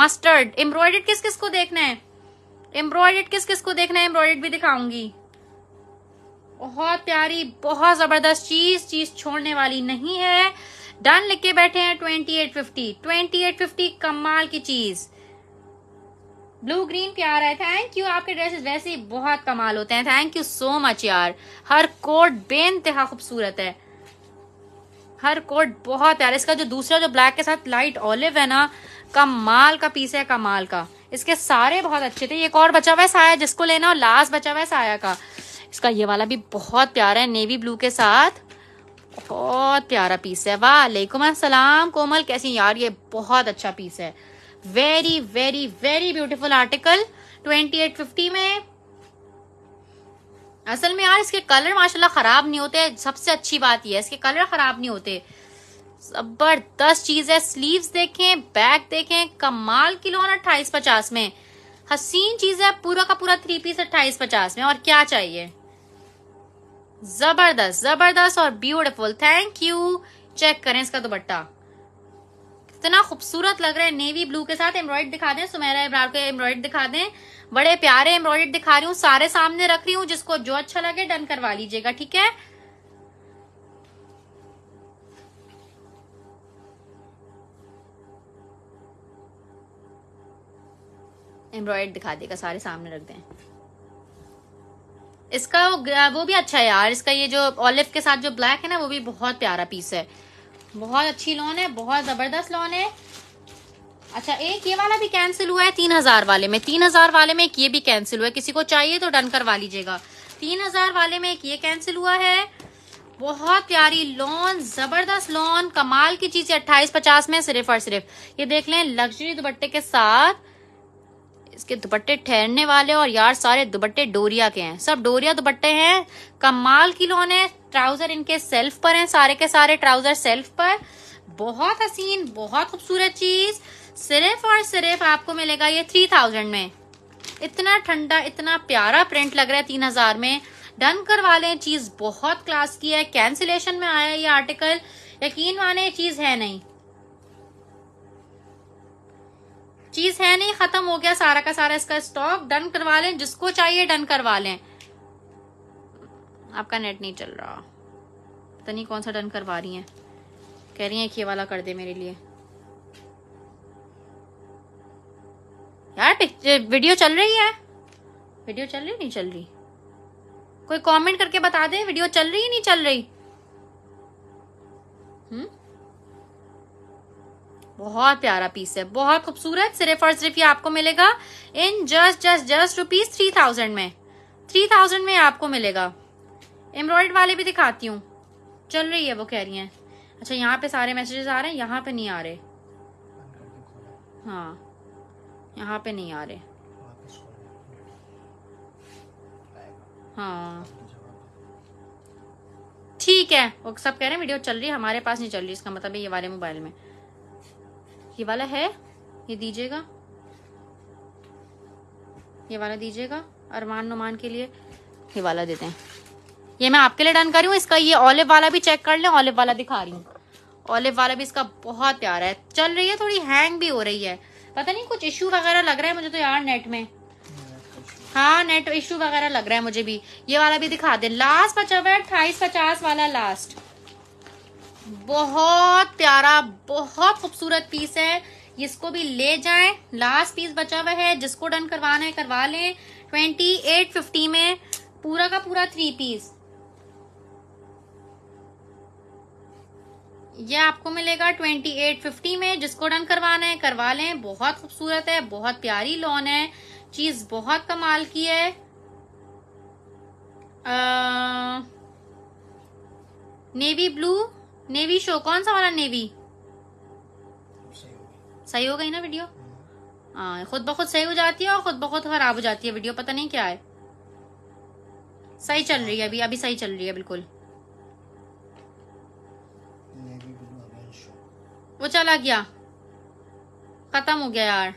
मस्टर्ड एम्ब्रॉयडर्ड किस किस को देखना है एम्ब्रॉयडर्ड किस किस को देखना है एम्ब्रॉयडर्ड भी दिखाऊंगी बहुत प्यारी बहुत जबरदस्त चीज चीज छोड़ने वाली नहीं है डन लिख के बैठे हैं twenty eight fifty twenty eight fifty कमाल की चीज ब्लू ग्रीन प्यार है थैंक यू आपके ड्रेसेस वैसे ही बहुत कमाल होते हैं थैंक यू सो मच यार हर कोट बेनतहा खूबसूरत है हर कोट बहुत प्यारा इसका जो दूसरा जो ब्लैक के साथ लाइट ऑलिव है ना कमाल का पीस है कमाल का इसके सारे बहुत अच्छे थे एक और बचा हुआ है साया जिसको लेना और लास्ट बचा हुआ है साया का इसका ये वाला भी बहुत प्यारा है नेवी ब्लू के साथ बहुत प्यारा पीस है वालेकुम असलम कोमल कैसी यार ये बहुत अच्छा पीस है very very very beautiful article fifty में असल में यार इसके कलर माशाल्लाह खराब नहीं होते सबसे अच्छी बात यह है इसके कलर खराब नहीं होते जबरदस्त चीज है स्लीव्स देखें बैक देखें कमाल किलो है अट्ठाईस पचास में हसीन चीज है पूरा का पूरा थ्री पीस अट्ठाईस पचास में और क्या चाहिए जबरदस्त जबरदस्त और ब्यूटिफुल थैंक यू चेक करें इसका दुपट्टा इतना खूबसूरत लग रहा है नेवी ब्लू के साथ एम्ब्रॉयड दिखा दें सुमेरा इब्रार के एम्ब्रॉयड दिखा दें बड़े प्यारे एम्ब्रॉयड दिखा रही हूँ सारे सामने रख रही हूँ जिसको जो अच्छा लगे डन करवा लीजिएगा ठीक है एम्ब्रॉयड दिखा देगा सारे सामने रख दें इसका वो भी अच्छा है यार इसका ये जो ऑलिव के साथ जो ब्लैक है ना वो भी बहुत प्यारा पीस है बहुत अच्छी लोन है बहुत जबरदस्त लोन है अच्छा एक ये वाला भी कैंसिल हुआ है तीन हजार वाले में तीन हजार वाले में एक ये भी कैंसिल हुआ है किसी को चाहिए तो डन करवा लीजिएगा तीन हजार वाले में एक ये कैंसिल हुआ है बहुत प्यारी लोन जबरदस्त लोन कमाल की चीज है अट्ठाईस पचास में सिर्फ और सिर्फ ये देख लें लग्जरी दुपट्टे के साथ इसके दुपट्टे ठहरने वाले और यार सारे दुपट्टे डोरिया के हैं सब डोरिया दुपट्टे हैं कमाल की लोन है ट्राउजर इनके सेल्फ पर हैं सारे के सारे ट्राउजर सेल्फ पर बहुत हसीन बहुत खूबसूरत चीज सिर्फ और सिर्फ आपको मिलेगा ये थ्री थाउजेंड में इतना ठंडा इतना प्यारा प्रिंट लग रहा है तीन हजार में डन करवा लें चीज बहुत क्लास की है कैंसिलेशन में आया ये आर्टिकल यकीन माने चीज है नहीं चीज है नहीं खत्म हो गया सारा का सारा इसका स्टॉक डन करवा लें जिसको चाहिए डन करवा लें आपका नेट नहीं चल रहा पता नहीं कौन सा डन करवा रही हैं कह रही हैं कि ये वाला कर दे मेरे लिए यार वीडियो चल रही है वीडियो चल रही नहीं चल रही कोई कमेंट करके बता दे वीडियो चल रही नहीं चल रही हम्म बहुत प्यारा पीस है बहुत खूबसूरत सिर्फ और सिर्फ ये आपको मिलेगा in just just just rupees three thousand में थ्री थाउजेंड में आपको मिलेगा एम्ब्रॉयड वाले भी दिखाती हूँ चल रही है वो कह रही हैं अच्छा यहाँ पे सारे मैसेजेस आ रहे हैं यहाँ पे नहीं आ रहे हाँ यहाँ पे नहीं आ रहे हाँ ठीक है वो सब कह रहे हैं वीडियो चल रही है हमारे पास नहीं चल रही इसका मतलब है ये वाले मोबाइल में ये वाला है ये दीजिएगा ये वाला दीजिएगा अरमान नुमान के लिए ये वाला देते हैं ये मैं आपके लिए डन कर रही हूँ इसका ये ऑलिव वाला भी चेक कर लें ऑलिव वाला दिखा रही हूँ ऑलिव वाला भी इसका बहुत प्यारा है चल रही है थोड़ी हैंग भी हो रही है पता नहीं कुछ इशू वगैरह लग रहा है मुझे तो यार नेट में हाँ नेट इशू वगैरह लग रहा है मुझे भी ये वाला भी दिखा दे लास्ट बचा हुआ है अट्ठाईस पचास वाला लास्ट बहुत प्यारा बहुत खूबसूरत पीस है इसको भी ले जाए लास्ट पीस बचा हुआ है जिसको डन करवाना है करवा लें ट्वेंटी एट फिफ्टी में पूरा का पूरा थ्री पीस ये आपको मिलेगा ट्वेंटी एट फिफ्टी में जिसको डन करवाना है करवा लें बहुत खूबसूरत है बहुत प्यारी लॉन है चीज बहुत कमाल की है आ, नेवी ब्लू नेवी शो कौन सा वाला नेवी सही हो गई ना वीडियो हाँ खुद ब खुद सही हो जाती है और खुद बहुत खराब हो जाती है वीडियो पता नहीं क्या है सही चल रही है अभी अभी सही चल रही है बिल्कुल वो चला गया खत्म हो गया यार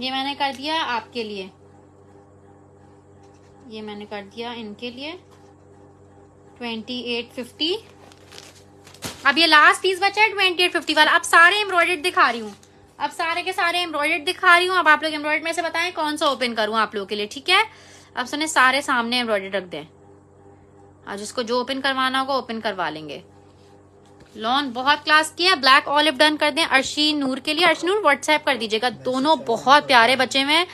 ये मैंने कर दिया आपके लिए ये मैंने कर दिया इनके लिए ट्वेंटी एट फिफ्टी अब ये लास्ट पीस बचा है ट्वेंटी एट फिफ्टी वाला अब सारे एम्ब्रॉयडेड दिखा रही हूँ अब सारे के सारे एम्ब्रॉयडेड दिखा रही हूँ अब आप लोग एम्ब्रॉयड में से बताएं कौन सा ओपन करूँ आप लोगों के लिए ठीक है अब सुने सारे सामने एम्ब्रॉयडर्ड रख दें और जिसको जो ओपन करवाना होगा ओपन करवा लेंगे लॉन बहुत क्लास किया ब्लैक ऑलिव डन कर दें अर्शी नूर के लिए अर्शी नूर व्हाट्सएप कर दीजिएगा दोनों बहुत प्यारे बचे हुए हैं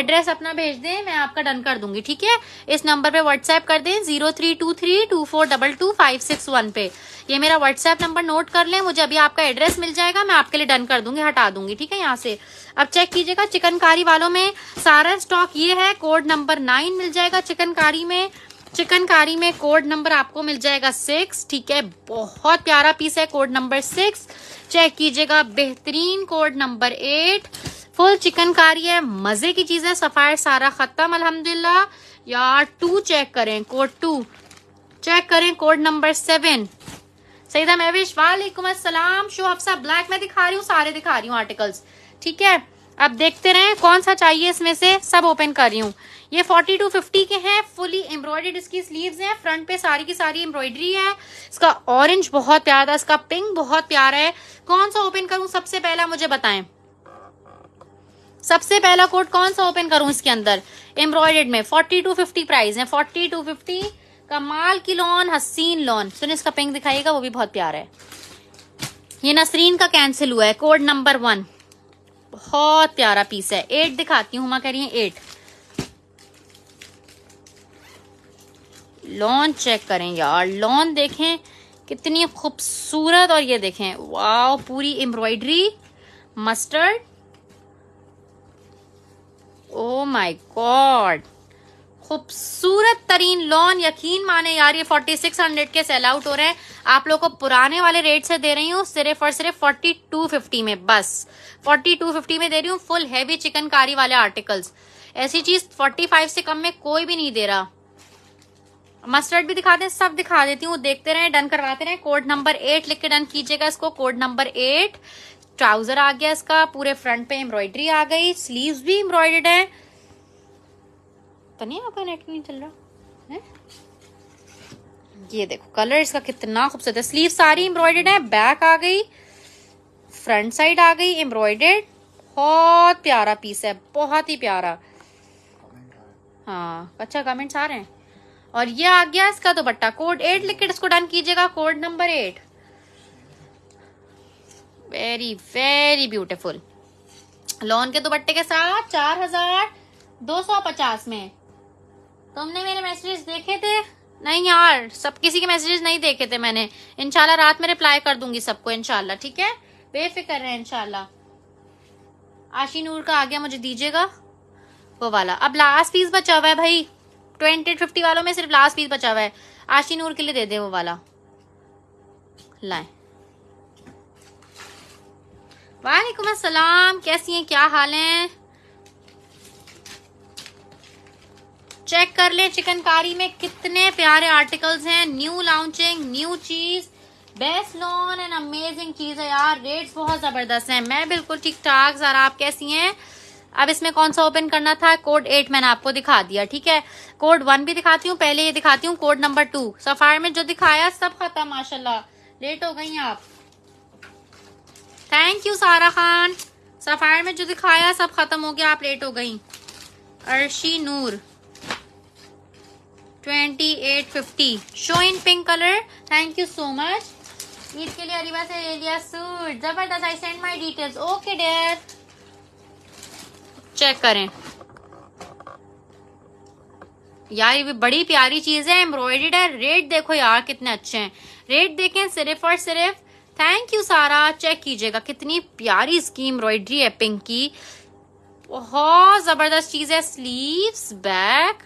एड्रेस अपना भेज दें मैं आपका डन कर दूंगी ठीक है इस नंबर पे व्हाट्सएप कर दें zero three two three two four double two five six one पे ये मेरा व्हाट्सएप नंबर नोट कर लें मुझे अभी आपका एड्रेस मिल जाएगा मैं आपके लिए डन कर दूंगी हटा दूंगी ठीक है यहाँ से अब चेक कीजिएगा चिकनकारी वालों में सारा स्टॉक ये है कोड नंबर नाइन मिल जाएगा चिकनकारी में चिकनकारी में कोड नंबर आपको मिल जाएगा सिक्स ठीक है बहुत प्यारा पीस है कोड नंबर सिक्स चेक कीजिएगा बेहतरीन code number eight full chikankari है मजे की चीज है सफायर सारा खत्म अल्हम्दुलिल्लाह यार टू चेक करें कोड टू चेक करें code number seven Saida Mahvish वालेकुम अस्सलाम शो अफसा ब्लैक में दिखा रही हूँ सारे दिखा रही हूँ आर्टिकल्स ठीक है अब देखते रहे कौन सा चाहिए इसमें से सब ओपन कर रही हूँ ये 40 टू 50 के हैं फुली एम्ब्रॉयडेड इसकी स्लीव्स हैं फ्रंट पे सारी की सारी एम्ब्रॉयडरी है इसका ऑरेंज बहुत प्यारा था इसका पिंक बहुत प्यारा है कौन सा ओपन करूं सबसे पहला मुझे बताएं सबसे पहला कोट कौन सा ओपन करूं इसके अंदर एम्ब्रॉयडेड में फोर्टी टू फिफ्टी प्राइस है फोर्टी टू फिफ्टी कमाल की लॉन हसीन लॉन सुनिए इसका पिंक दिखाइएगा वो भी बहुत प्यारा है ये नसरीन का कैंसिल हुआ है कोड नंबर वन बहुत प्यारा पीस है एट दिखाती हूँ हुमा कह रही है एट लॉन चेक करें यार लॉन देखें कितनी खूबसूरत और ये देखें वाओ पूरी embroidery mustard oh my god खूबसूरत तरीन लॉन यकीन माने यार ये 4600 के सेल आउट हो रहे हैं आप लोगों को पुराने वाले रेट से दे रही हूँ सिर्फ और सिर्फ 4250 में बस फोर्टी टू फिफ्टी में दे रही हूँ फुल हैवी चिकनकारी वाले आर्टिकल्स ऐसी चीज फोर्टी फाइव से कम में कोई भी नहीं दे रहा मस्टर्ड भी दिखा दें सब दिखा देती हूँ देखते रहे डन करवाते रहे कोड नंबर एट लिख के डन कीजिएगा इसको कोड नंबर एट ट्राउजर आ गया इसका पूरे फ्रंट पे एम्ब्रॉयडरी आ गई स्लीव्स भी एम्ब्रॉयडर्ड है तो नहीं आपका नेट नहीं चल रहा है ये देखो कलर इसका कितना खूबसूरत है स्लीव सारी एम्ब्रॉयडर्ड है बैक आ गई फ्रंट साइड आ गई एम्ब्रॉयडेड बहुत प्यारा पीस है बहुत ही प्यारा हाँ अच्छा कमेंट्स आ रहे हैं और ये आ गया इसका दुपट्टा कोड एट लिख के इसको डन कीजिएगा code number eight very very beautiful lawn के दुपट्टे के साथ चार हजार दो सौ पचास में तुमने मेरे मैसेजेस देखे थे नहीं यार सब किसी के मैसेजेस नहीं देखे थे मैंने इनशाला रात में रिप्लाई कर दूंगी सबको इनशाला ठीक है बेफिक्र है इनशाला आशी नूर का आ गया मुझे दीजिएगा वो वाला अब लास्ट पीस बचा हुआ है भाई ट्वेंटी फिफ्टी वालों में सिर्फ लास्ट पीस बचा हुआ है आशी नूर के लिए दे दे वो वाला लाए वालेकुम अस्सलाम कैसी हैं क्या हाल हैं चेक कर लें चिकनकारी में कितने प्यारे आर्टिकल्स हैं न्यू लॉन्चिंग न्यू चीज बेस्ट नॉन एंड अमेजिंग चीज है यार रेट्स बहुत जबरदस्त हैं मैं बिल्कुल ठीक ठाक जरा आप कैसी हैं अब इसमें कौन सा ओपन करना था कोड एट मैंने आपको दिखा दिया ठीक है कोड वन भी दिखाती हूँ पहले ये दिखाती हूँ कोड नंबर टू सफायर में जो दिखाया सब खत्म माशाल्लाह लेट हो गई आप थैंक यू सारा खान सफायर में जो दिखाया सब खत्म हो गया आप लेट हो गई Arshi Noor twenty eight fifty show in pink colour thank you so much Eid के लिए अरिबा से ले लिया सूट जबरदस्त I send my details okay dear check करें यार ये बड़ी प्यारी चीज है एम्ब्रॉयडेड है रेट देखो यार कितने अच्छे हैं रेट देखें सिर्फ और सिर्फ थैंक यू सारा चेक कीजिएगा कितनी प्यारी इसकी एम्ब्रॉयडरी है पिंक की बहुत जबरदस्त चीज है स्लीव्स बैक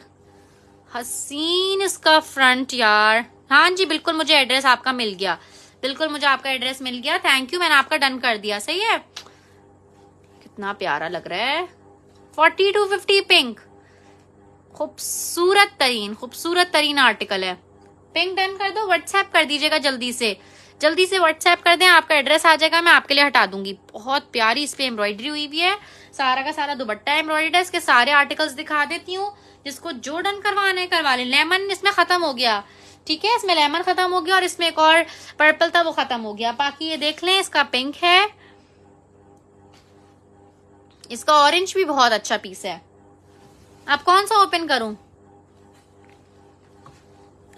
हसीन इसका फ्रंट यार हाँ जी बिल्कुल मुझे एड्रेस आपका मिल गया बिल्कुल मुझे आपका एड्रेस मिल गया थैंक यू मैंने आपका डन कर दिया सही है कितना प्यारा लग रहा है फोर्टी टू फिफ्टी पिंक खूबसूरत तरीन खूबसूरत तरीन आर्टिकल है पिंक डन कर दो व्हाट्सएप कर दीजिएगा जल्दी से जल्दी से व्हाट्सएप कर दें आपका एड्रेस आ जाएगा मैं आपके लिए हटा दूंगी बहुत प्यारी इस पर एम्ब्रॉयडरी हुई भी है सारा का सारा दुबट्टा एम्ब्रॉयडर है इसके सारे आर्टिकल्स दिखा देती हूँ जिसको जो डन करवाना है करवा लें लेमन इसमें खत्म हो गया ठीक है इसमें लेमन खत्म हो गया और इसमें एक और पर्पल था वो खत्म हो गया बाकी ये देख लें इसका पिंक है इसका ऑरेंज भी बहुत अच्छा पीस है अब कौन सा ओपन करूं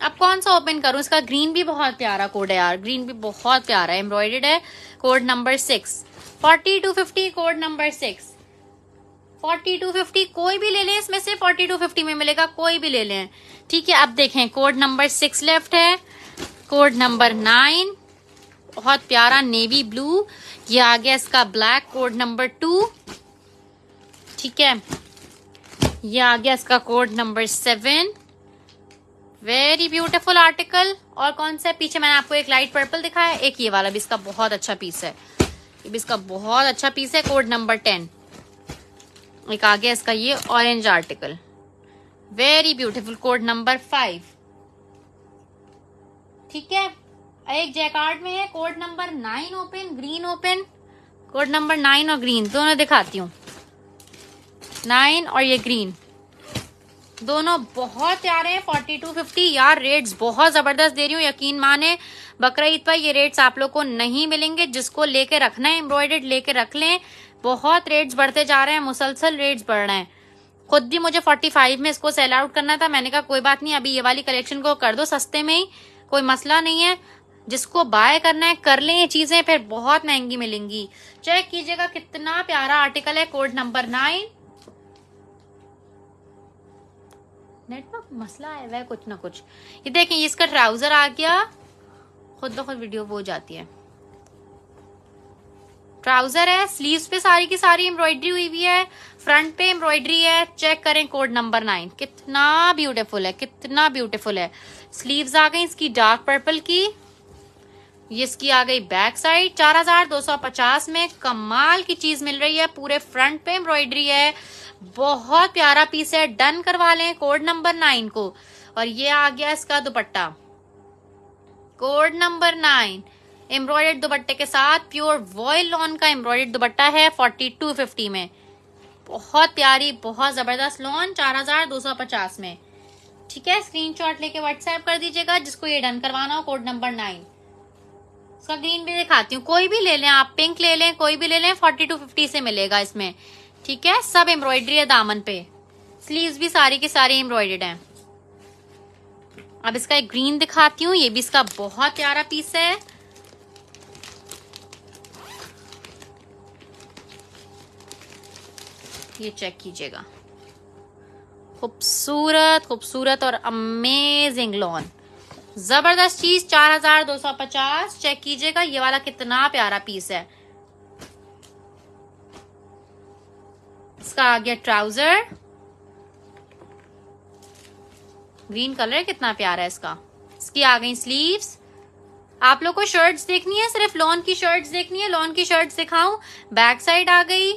अब कौन सा ओपन करूं इसका ग्रीन भी बहुत प्यारा कोड है यार ग्रीन भी बहुत प्यारा है एम्ब्रॉयडेड है code number six forty two fifty code number six forty two fifty कोई भी ले लें इसमें से फोर्टी टू फिफ्टी में मिलेगा कोई भी ले लें ठीक है अब देखें कोड नंबर सिक्स लेफ्ट है कोड नंबर नाइन बहुत प्यारा नेवी ब्लू ये आ गया इसका ब्लैक कोड नंबर टू ठीक है ये आ गया इसका code number seven very beautiful article और कौन सा पीछे मैंने आपको एक लाइट पर्पल दिखाया एक ये वाला भी इसका बहुत अच्छा पीस है ये भी इसका बहुत अच्छा पीस है कोड नंबर टेन एक आ गया इसका ये orange article very beautiful code number five ठीक है एक जैकार्ड में है code number nine open green open code number nine और ग्रीन दोनों दिखाती हूँ नाइन और ये ग्रीन दोनों बहुत प्यारे हैं फोर्टी टू फिफ्टी यार रेट्स बहुत जबरदस्त दे रही हूँ यकीन माने बकरा ईद पर ये रेट्स आप लोग को नहीं मिलेंगे जिसको लेके रखना है एम्ब्रॉयडेड लेके रख लें बहुत रेट्स बढ़ते जा रहे हैं मुसलसल रेट्स बढ़ रहे हैं खुद भी मुझे 45 में इसको सेल आउट करना था मैंने कहा कोई बात नहीं अभी ये वाली कलेक्शन को कर दो सस्ते में ही कोई मसला नहीं है जिसको बाय करना है कर लें ये चीजें फिर बहुत महंगी मिलेंगी चेक कीजिएगा कितना प्यारा आर्टिकल है कोड नंबर नाइन नेटवर्क मसला है वह कुछ ना कुछ ये देखें इसका ट्राउजर आ गया खुद ब खुद वीडियो वो जाती है ट्राउजर है स्लीव्स पे सारी की सारी एम्ब्रॉयडरी हुई हुई है फ्रंट पे एम्ब्रॉयडरी है चेक करें कोड नंबर नाइन कितना ब्यूटीफुल है कितना ब्यूटीफुल है स्लीव्स आ गई इसकी डार्क पर्पल की ये इसकी आ गई बैक साइड 4250 में कमाल की चीज मिल रही है पूरे फ्रंट पे एम्ब्रॉयडरी है बहुत प्यारा पीस है डन करवा लें कोड नंबर नाइन को और ये आ गया इसका दुपट्टा कोड नंबर नाइन एम्ब्रॉयड दुपट्टे के साथ प्योर वॉयल लॉन का एम्ब्रॉयड दुपट्टा है फोर्टी टू फिफ्टी में बहुत प्यारी बहुत जबरदस्त लॉन चार हजार दो सौ पचास में ठीक है स्क्रीनशॉट लेके व्हाट्सएप कर दीजिएगा जिसको ये डन करवाना हो कोड नंबर नाइन उसका ग्रीन भी दिखाती हूँ कोई भी ले लें आप पिंक ले लें कोई भी ले लें फोर्टी टू फिफ्टी से मिलेगा इसमें ठीक है सब एम्ब्रॉयडरी है दामन पे स्लीव भी सारी की सारी एम्ब्रॉयडर्ड है अब इसका एक ग्रीन दिखाती हूँ ये भी इसका बहुत प्यारा पीस है ये चेक कीजिएगा खूबसूरत खूबसूरत और अमेजिंग लॉन जबरदस्त चीज चार हजार दो सौ पचास चेक कीजिएगा ये वाला कितना प्यारा पीस है इसका आ गया ट्राउजर ग्रीन कलर कितना प्यारा है इसका इसकी आ गई स्लीव्स आप लोग को शर्ट्स देखनी है सिर्फ लॉन की शर्ट्स देखनी है लॉन की शर्ट्स दिखाऊं बैक साइड आ गई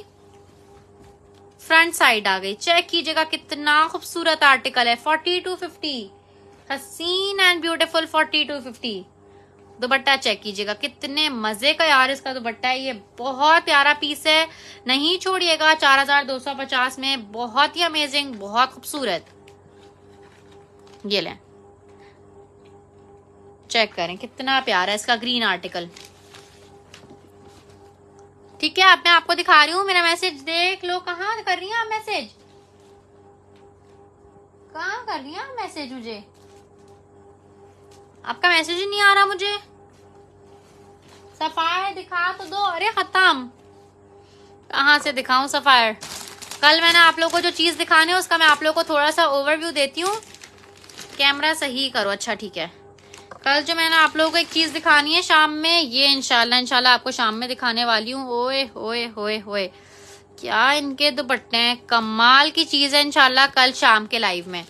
फ्रंट साइड आ गई चेक कीजिएगा कितना खूबसूरत आर्टिकल है फोर्टी टू फिफ्टी हसीन and beautiful forty two fifty dupatta check कीजिएगा कितने मजे का यार इसका दुपट्टा है ये बहुत प्यारा पीस है नहीं छोड़िएगा 4250 में बहुत ही अमेजिंग बहुत खूबसूरत ये लें चेक करें कितना प्यारा है इसका ग्रीन आर्टिकल ठीक है अब मैं आपको दिखा रही हूँ मेरा मैसेज देख लो कहा कर रही है आप मैसेज कहा कर रही है आप मैसेज मुझे आपका मैसेज ही नहीं आ रहा मुझे सफायर दिखा तो दो अरे खत्म कहा से दिखाऊं सफायर कल मैंने आप लोगों को जो चीज़ दिखाने उसका मैं आप लोगों को थोड़ा सा ओवरव्यू देती हूँ कैमरा सही करो अच्छा ठीक है कल जो मैंने आप लोगों को एक चीज दिखानी है शाम में ये इनशाला इनशाला आपको शाम में दिखाने वाली हूँ ओए होए होए होए क्या इनके दुपट्टे हैं कमाल की चीज है इनशाला कल शाम के लाइव में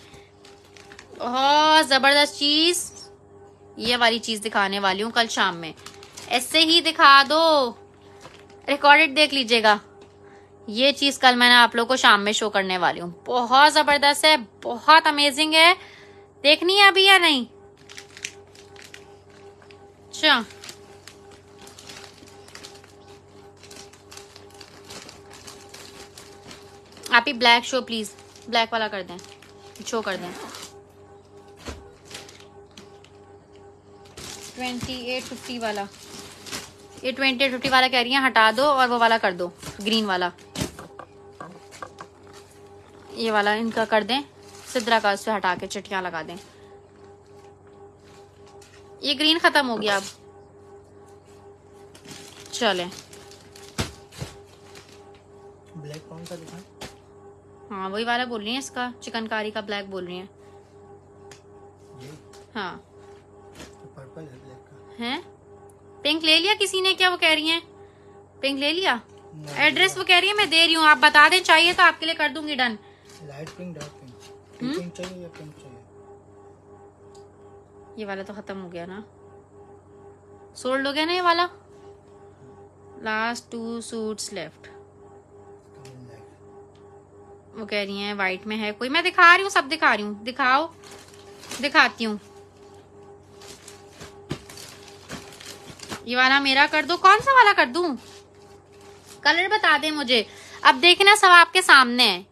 बहुत जबरदस्त चीज ये वाली चीज दिखाने वाली हूँ कल शाम में ऐसे ही दिखा दो रिकॉर्डेड देख लीजिएगा ये चीज कल मैंने आप लोग को शाम में शो करने वाली हूँ बहुत जबरदस्त है बहुत अमेजिंग है देखनी है अभी या नहीं अच्छा आप ही ब्लैक शो प्लीज ब्लैक वाला कर दें शो कर दें ट्वेंटी एट फिफ्टी वाला ये ट्वेंटी एट फिफ्टी वाला कह रही है हटा दो और वो वाला कर दो ग्रीन वाला ये वाला इनका कर दें सिद्रा का उस पर हटा के चिटियाँ लगा दें ये ग्रीन खत्म हो गया अब चले ब्लैक कौन सा दिखा हाँ वही वाला बोल रही है इसका चिकनकारी का ब्लैक बोल रही है हाँ तो पर्पल है ब्लैक का हैं पिंक ले लिया किसी ने क्या वो कह रही है पिंक ले लिया एड्रेस वो कह रही है मैं दे रही हूँ आप बता दें चाहिए तो आपके लिए कर दूंगी done light pink dark pink pink चाहिए या पिंक ये वाला तो ख़त्म हो गया ना सोल्ड हो गया ना ये वाला लास्ट टू सूट्स लेफ्ट वो कह रही है वाइट में है कोई मैं दिखा रही हूँ सब दिखा रही हूँ दिखाओ दिखाती हूँ ये वाला मेरा कर दो कौन सा वाला कर दू कलर बता दे मुझे अब देखना सब आपके सामने है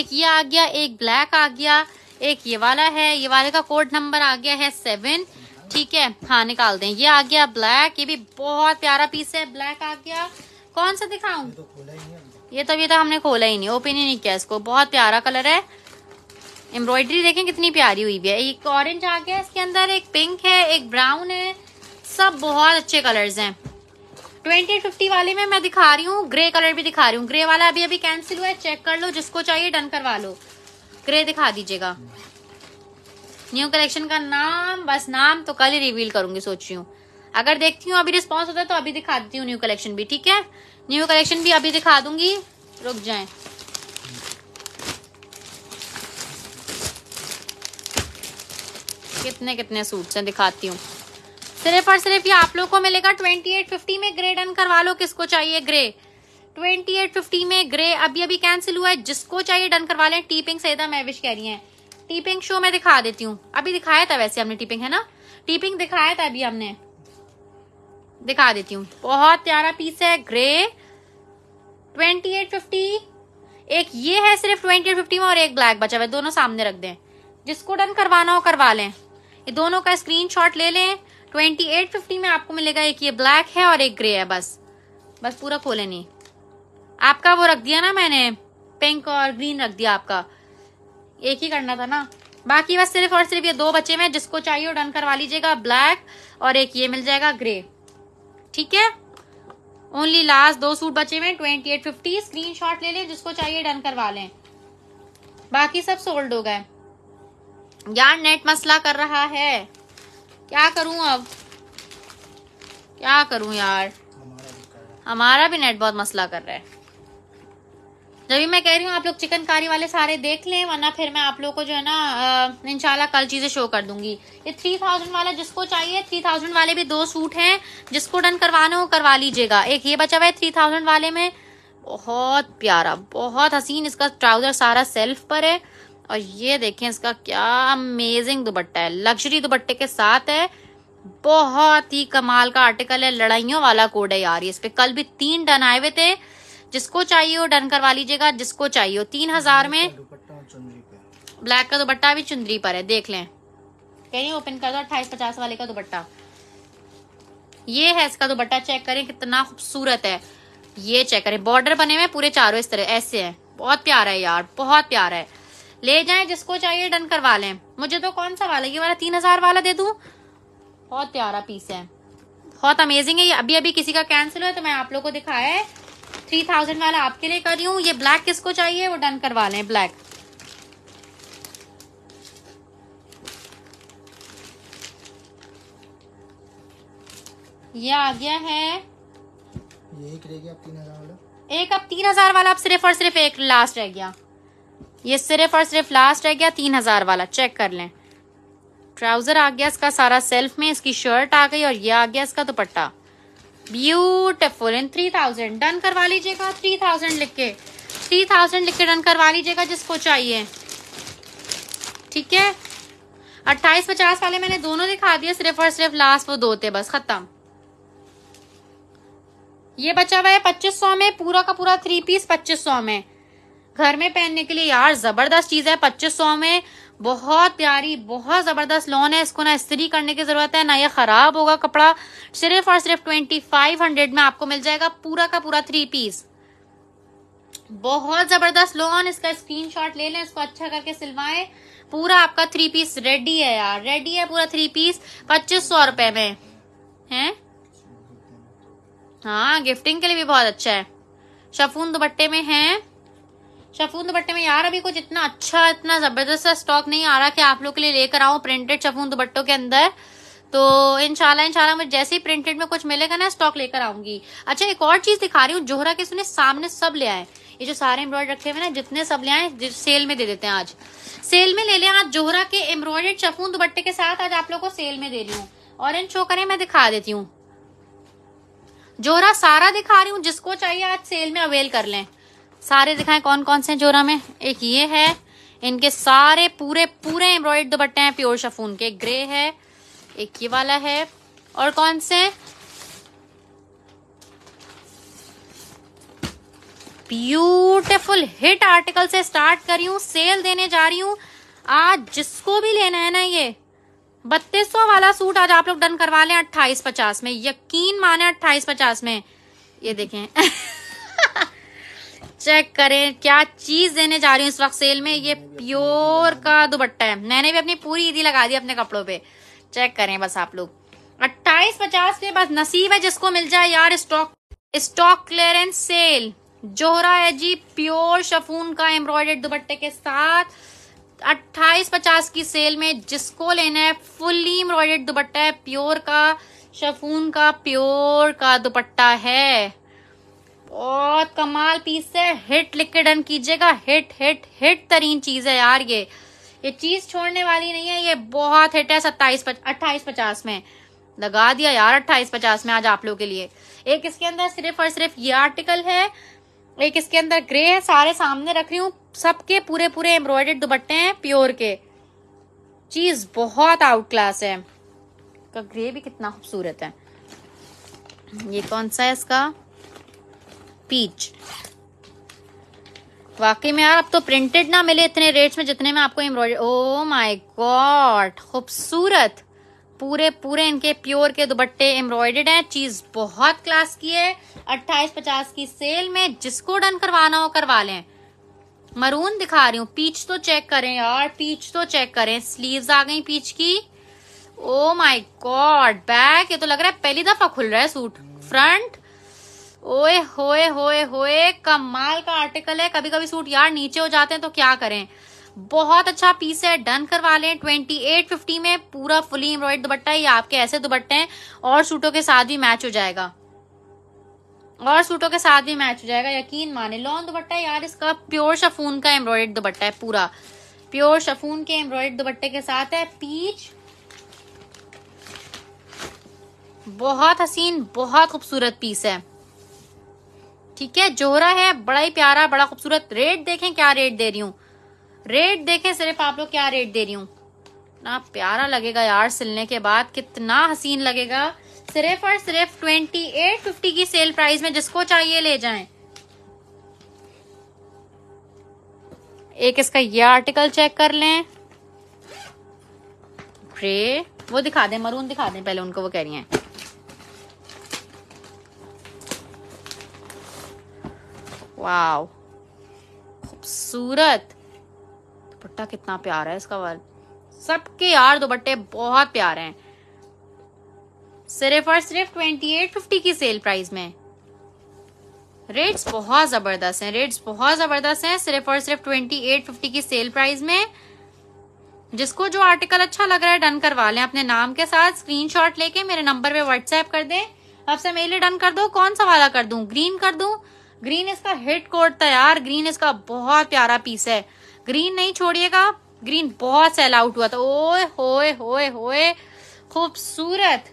एक ये आ गया एक ब्लैक आ गया एक ये वाला है ये वाले का कोड नंबर आ गया है सेवन ठीक है हाँ निकाल दें ये आ गया ब्लैक ये भी बहुत प्यारा पीस है ब्लैक आ गया कौन सा दिखाऊं तो ये तो अभी तो हमने खोला ही नहीं ओपन ही नहीं किया इसको बहुत प्यारा कलर है एम्ब्रॉयडरी देखें कितनी प्यारी हुई भी है एक ऑरेंज आ गया इसके अंदर एक पिंक है एक ब्राउन है सब बहुत अच्छे कलर्स हैं ट्वेंटी फिफ्टी वाले में मैं दिखा रही हूँ ग्रे कलर भी दिखा रही हूँ ग्रे वाला अभी अभी कैंसिल हुआ है चेक कर लो जिसको चाहिए डन करवा लो ग्रे दिखा दीजिएगा न्यू कलेक्शन का नाम बस नाम तो कल ही रिवील करूंगी सोच रही हूँ अगर देखती हूँ अभी रिस्पॉन्स होता है तो अभी दिखा देती हूँ न्यू कलेक्शन भी ठीक है न्यू कलेक्शन भी अभी दिखा दूंगी रुक जाए कितने कितने सूट हैं दिखाती हूँ सिर्फ और सिर्फ ये आप लोग को मिलेगा ट्वेंटी एट फिफ्टी में ग्रे डन करवा लो किसको चाहिए ग्रे ट्वेंटी एट फिफ्टी में ग्रे अभी अभी कैंसिल हुआ है जिसको चाहिए डन करवा लें टीपिंग सहिता महविश कह रही है टीपिंग शो में दिखा देती हूँ अभी दिखाया था वैसे हमने टीपिंग है ना टीपिंग दिखाया था अभी हमने दिखा देती हूँ बहुत प्यारा पीस है ग्रे ट्वेंटी एट फिफ्टी एक ये है सिर्फ ट्वेंटी एट फिफ्टी में और एक ब्लैक बचा हुआ दोनों सामने रख दें जिसको डन करवाना हो करवा लें ये दोनों का शॉट ले लें ट्वेंटी एट फिफ्टी में आपको मिलेगा एक ये ब्लैक है और एक ग्रे है बस बस पूरा खोले नहीं आपका वो रख दिया ना मैंने पिंक और ग्रीन रख दिया आपका एक ही करना था ना बाकी बस सिर्फ और सिर्फ ये दो बचे में जिसको चाहिए डन करवा लीजिएगा ब्लैक और एक ये मिल जाएगा ग्रे ठीक है ओनली लास्ट दो सूट बचे में twenty eight fifty screenshot ले लें जिसको चाहिए डन करवा लें बाकी सब सोल्ड हो गए यार नेट मसला कर रहा है क्या करूं अब क्या करूं यार हमारा भी नेट बहुत मसला कर रहा है जब भी मैं कह रही हूँ आप लोग चिकनकारी वाले सारे देख लें वरना फिर मैं आप लोग को जो है ना इंशाल्लाह कल चीज़ें शो कर दूंगी ये थ्री थाउजेंड वाला जिसको चाहिए थ्री थाउजेंड वाले भी दो सूट हैं जिसको डन करवाना हो करवा लीजिएगा एक ये बचा हुआ है थ्री थाउजेंड वाले में बहुत प्यारा बहुत हसीन इसका ट्राउजर सारा सेल्फ पर है और ये देखें इसका क्या अमेजिंग दुपट्टा है लग्जरी दुपट्टे के साथ है बहुत ही कमाल का आर्टिकल है लड़ाइयों वाला कोड है यार इस पे कल भी तीन डन आए हुए थे जिसको चाहिए वो डन करवा लीजिएगा जिसको चाहिए तीन हजार में ब्लैक का दुपट्टा भी चुंदरी पर है देख लें रही ओपन कर दो अट्ठाईस पचास वाले का दुपट्टा ये है इसका दुपट्टा चेक करें कितना खूबसूरत है ये चेक करें बॉर्डर बने हुए पूरे चारों इस तरह ऐसे है बहुत प्यारा है यार बहुत प्यारा है ले जाए जिसको चाहिए डन करवा लें मुझे तो कौन सा वाला ये वाला तीन हजार वाला दे दू बहुत प्यारा पीस है बहुत अमेजिंग है ये अभी अभी किसी का कैंसिल हुआ तो मैं आप लोग को दिखाया है थ्री थाउजेंड वाला आपके लिए कर रही हूँ ये ब्लैक किसको चाहिए वो डन करवा लें ब्लैक ये आ गया है एक अब तीन हजार वाला अब सिर्फ और सिर्फ एक लास्ट रह गया ये सिर्फ और सिर्फ लास्ट रह गया तीन हजार वाला चेक कर लें ट्राउजर आ गया इसका सारा सेल्फ में इसकी शर्ट आ गई और ये आ गया इसका दुपट्टा तो beautiful in three thousand done करवा लीजिएगा थ्री थाउजेंड लिख के थ्री थाउजेंड लिख के डन करवा लीजिएगा जिसको चाहिए ठीक है अट्ठाईस पचास वाले मैंने दोनों दिखा दिए सिर्फ और सिर्फ लास्ट वो दो थे बस खत्म ये बचा हुआ है पच्चीस सौ में पूरा का पूरा थ्री पीस पच्चीस सौ में घर में पहनने के लिए यार जबरदस्त चीज है पच्चीस सौ में बहुत प्यारी बहुत जबरदस्त लोन है इसको ना इस्त्री करने की जरूरत है ना ये खराब होगा कपड़ा सिर्फ और सिर्फ ट्वेंटी फाइव हंड्रेड में आपको मिल जाएगा पूरा का पूरा थ्री पीस बहुत जबरदस्त लोन इसका स्क्रीनशॉट ले लें इसको अच्छा करके सिलवाएं पूरा आपका थ्री पीस रेडी है यार रेडी है पूरा थ्री पीस पच्चीस सौ रुपए में है हाँ गिफ्टिंग के लिए भी बहुत अच्छा है शफून दुपट्टे में है शफून दुपट्टे में यार अभी कुछ इतना अच्छा इतना जबरदस्त सा स्टॉक नहीं आ रहा कि आप लोग के लिए लेकर आऊँ प्रिंटेड शफून दुपट्टों के अंदर तो इनशाला इनशाला मुझे जैसे ही प्रिंटेड में कुछ मिलेगा ना स्टॉक लेकर आऊंगी अच्छा एक और चीज दिखा रही हूँ जोहरा के सुने सामने सब ले आए ये जो सारे एम्ब्रॉयड रखे हुए ना जितने सब ले आए सेल में दे देते हैं आज सेल में ले लें आज जोहरा के एम्ब्रॉयडेड शफून दुपट्टे के साथ आज आप लोग को सेल में दे रही हूँ इन शो करें मैं दिखा देती हूँ जोहरा सारा दिखा रही हूँ जिसको चाहिए आज सेल में अवेल कर लें सारे दिखाएं कौन कौन से जोरा में एक ये है इनके सारे पूरे पूरे एम्ब्रॉयड दुपट्टे हैं प्योर शफून के ग्रे है एक ये वाला है और कौन से ब्यूटिफुल हिट आर्टिकल से स्टार्ट रही हूं सेल देने जा रही हूं आज जिसको भी लेना है ना ये बत्तीस सौ वाला सूट आज आप लोग डन करवा लें अट्ठाईस पचास में यकीन माने अट्ठाईस पचास में ये देखें [LAUGHS] चेक करें क्या चीज देने जा रही हूँ इस वक्त सेल में ये प्योर का दुपट्टा है मैंने भी अपनी पूरी ईदी लगा दी अपने कपड़ों पे चेक करें बस आप लोग अट्ठाईस पचास के बाद नसीब है जिसको मिल जाए यार stock stock clearance sale Zohra है जी प्योर शफून का एम्ब्रॉयडर्ड दुपट्टे के साथ अट्ठाईस पचास की सेल में जिसको लेना है फुल्ली एम्ब्रॉयडर्ड दुपट्टा है प्योर का शफून का प्योर का दुपट्टा है बहुत कमाल पीस है हिट लिख के डन कीजिएगा हिट हिट हिट तरीन चीज है यार ये ये चीज छोड़ने वाली नहीं है ये बहुत हिट है सत्ताईस अट्ठाईस पचास में लगा दिया यार अट्ठाईस पचास में आज आप लोगों के लिए एक इसके अंदर सिर्फ और सिर्फ ये आर्टिकल है एक इसके अंदर ग्रे है सारे सामने रख रही हूँ सबके पूरे पूरे एम्ब्रॉयडेड दुपट्टे हैं प्योर के चीज बहुत आउट क्लास है ग्रे भी कितना खूबसूरत है ये कौन सा है इसका पीच वाकई में यार अब तो प्रिंटेड ना मिले इतने रेट्स में जितने में आपको एम्ब्रॉयडरी ओ माय गॉड खूबसूरत पूरे पूरे इनके प्योर के दुपट्टे एम्ब्रॉयडेड हैं चीज बहुत क्लास की है अट्ठाईस पचास की सेल में जिसको डन करवाना हो करवा लें मरून दिखा रही हूँ पीच तो चेक करें यार पीच तो चेक करें स्लीव्स आ गई पीच की ओ माय गॉड बैक ये तो लग रहा है पहली दफा खुल रहा है सूट फ्रंट ओए होए होए होए कमाल का आर्टिकल है कभी कभी सूट यार नीचे हो जाते हैं तो क्या करें बहुत अच्छा पीस है डन करवा लें ट्वेंटी एट फिफ्टी में पूरा फुली एम्ब्रॉयड दुपट्टा ही आपके ऐसे दुपट्टे हैं और सूटों के साथ भी मैच हो जाएगा और सूटों के साथ भी मैच हो जाएगा यकीन माने लॉन दुपट्टा यार इसका प्योर शफून का एम्ब्रॉयड दुपट्टा है पूरा प्योर शफून के एम्ब्रॉयड दुपट्टे के साथ है पीच बहुत हसीन बहुत खूबसूरत पीस है ठीक है जोहरा है बड़ा ही प्यारा बड़ा खूबसूरत रेट देखें क्या रेट दे रही हूँ रेट देखें सिर्फ आप लोग क्या रेट दे रही हूँ इतना प्यारा लगेगा यार सिलने के बाद कितना हसीन लगेगा सिर्फ और सिर्फ ट्वेंटी एट फिफ्टी की सेल प्राइस में जिसको चाहिए ले जाए एक इसका ये आर्टिकल चेक कर लें ग्रे वो दिखा दें मरून दिखा दें पहले उनको वो कह रही है वाह खूबसूरत दुपट्टा कितना प्यारा है इसका वर्क सबके यार दुपट्टे बहुत प्यारे हैं सिर्फ और सिर्फ ट्वेंटी एट फिफ्टी की सेल प्राइस में रेट्स बहुत जबरदस्त हैं रेट्स बहुत जबरदस्त हैं सिर्फ और सिर्फ ट्वेंटी एट फिफ्टी की सेल प्राइस में जिसको जो आर्टिकल अच्छा लग रहा है डन करवा लें अपने नाम के साथ स्क्रीनशॉट लेके मेरे नंबर पे व्हाट्सएप कर दें आपसे लिए डन कर दो कौन सा वाला कर दू ग्रीन कर दू ग्रीन इसका हिट कोट था यार ग्रीन इसका बहुत प्यारा पीस है ग्रीन नहीं छोड़िएगा ग्रीन बहुत सेल आउट हुआ था ओए होए होए होए खूबसूरत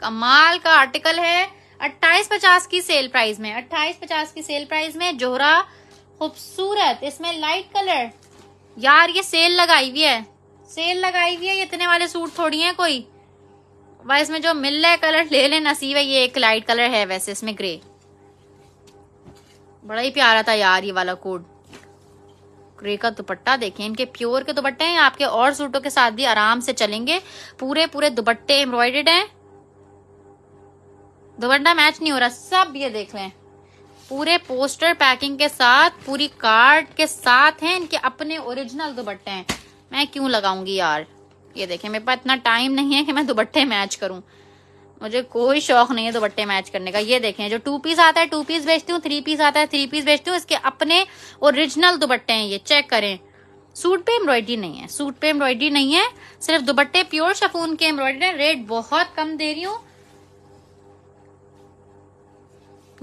कमाल का आर्टिकल है अट्ठाईस पचास की सेल प्राइस में अट्ठाईस पचास की सेल प्राइस में जोहरा खूबसूरत इसमें लाइट कलर यार ये सेल लगाई हुई है सेल लगाई हुई है इतने वाले सूट थोड़ी है कोई वह इसमें जो मिल रहा है कलर ले ले नसीब है ये एक लाइट कलर है वैसे इसमें ग्रे बड़ा ही प्यारा था यार ये वाला कोड ग्रे का दुपट्टा देखें इनके प्योर के दुपट्टे हैं आपके और सूटों के साथ भी आराम से चलेंगे पूरे पूरे दुपट्टे एम्ब्रॉयडेड हैं दुपट्टा मैच नहीं हो रहा सब ये देख लें पूरे पोस्टर पैकिंग के साथ पूरी कार्ड के साथ हैं इनके अपने ओरिजिनल दुपट्टे हैं मैं क्यों लगाऊंगी यार ये देखें मेरे पास इतना टाइम नहीं है कि मैं दुपट्टे मैच करूं मुझे कोई शौक नहीं है दुपट्टे मैच करने का ये देखें जो टू पीस आता है टू पीस बेचती हूँ थ्री पीस आता है थ्री पीस बेचती हूँ इसके अपने ओरिजिनल दुपट्टे हैं ये चेक करें सूट पे एम्ब्रॉयडरी नहीं है सूट पे एम्ब्रॉयडरी नहीं है सिर्फ दुपट्टे प्योर शफून के एम्ब्रॉयडरी है रेट बहुत कम दे रही हूँ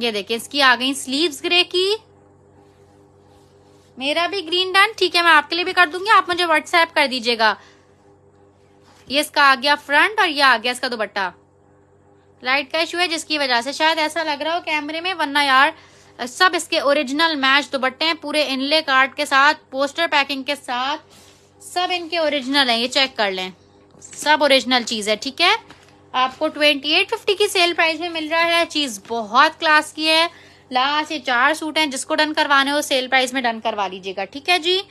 ये देखे इसकी आ गई स्लीव ग्रे की मेरा भी ग्रीन डन ठीक है मैं आपके लिए भी कर दूंगी आप मुझे व्हाट्सएप कर दीजिएगा ये इसका आ गया फ्रंट और ये आ गया इसका दुपट्टा लाइट का इशू है जिसकी वजह से शायद ऐसा लग रहा हो कैमरे में वरना यार सब इसके ओरिजिनल मैच दुपट्टे हैं पूरे इनले कार्ड के साथ पोस्टर पैकिंग के साथ सब इनके ओरिजिनल हैं ये चेक कर लें सब ओरिजिनल चीज़ है ठीक है आपको ट्वेंटी एट फिफ्टी की सेल प्राइस में मिल रहा है चीज़ बहुत क्लास की है लास्ट ये चार सूट हैं जिसको डन करवाने हो सेल प्राइस में डन करवा लीजिएगा ठीक है जी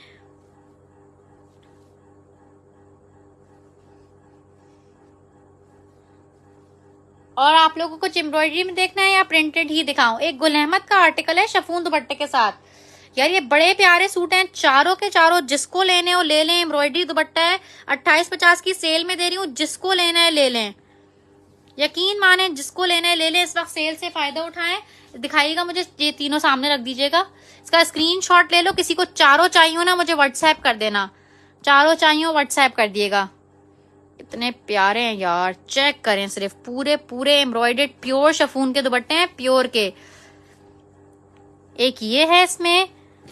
और आप लोगों को कुछ एम्ब्रॉयडरी में देखना है या प्रिंटेड ही दिखाऊं एक गुल अहमद का आर्टिकल है शफून दुपट्टे के साथ यार ये बड़े प्यारे सूट हैं चारों के चारों जिसको लेने हो ले लें एम्ब्रॉयडरी दुपट्टा है अट्ठाईस पचास की सेल में दे रही हूँ जिसको लेना है ले लें यकीन माने जिसको लेना है ले लें इस वक्त सेल से फायदा उठाएं दिखाइएगा मुझे ये तीनों सामने रख दीजिएगा इसका स्क्रीन ले लो किसी को चारों चाहिए ना मुझे व्हाट्सएप कर देना चारों चाहिए व्हाट्सएप कर दिएगा कितने प्यारे हैं यार चेक करें सिर्फ पूरे पूरे एम्ब्रॉयडेड प्योर शफून के दुपट्टे हैं प्योर के एक ये है इसमें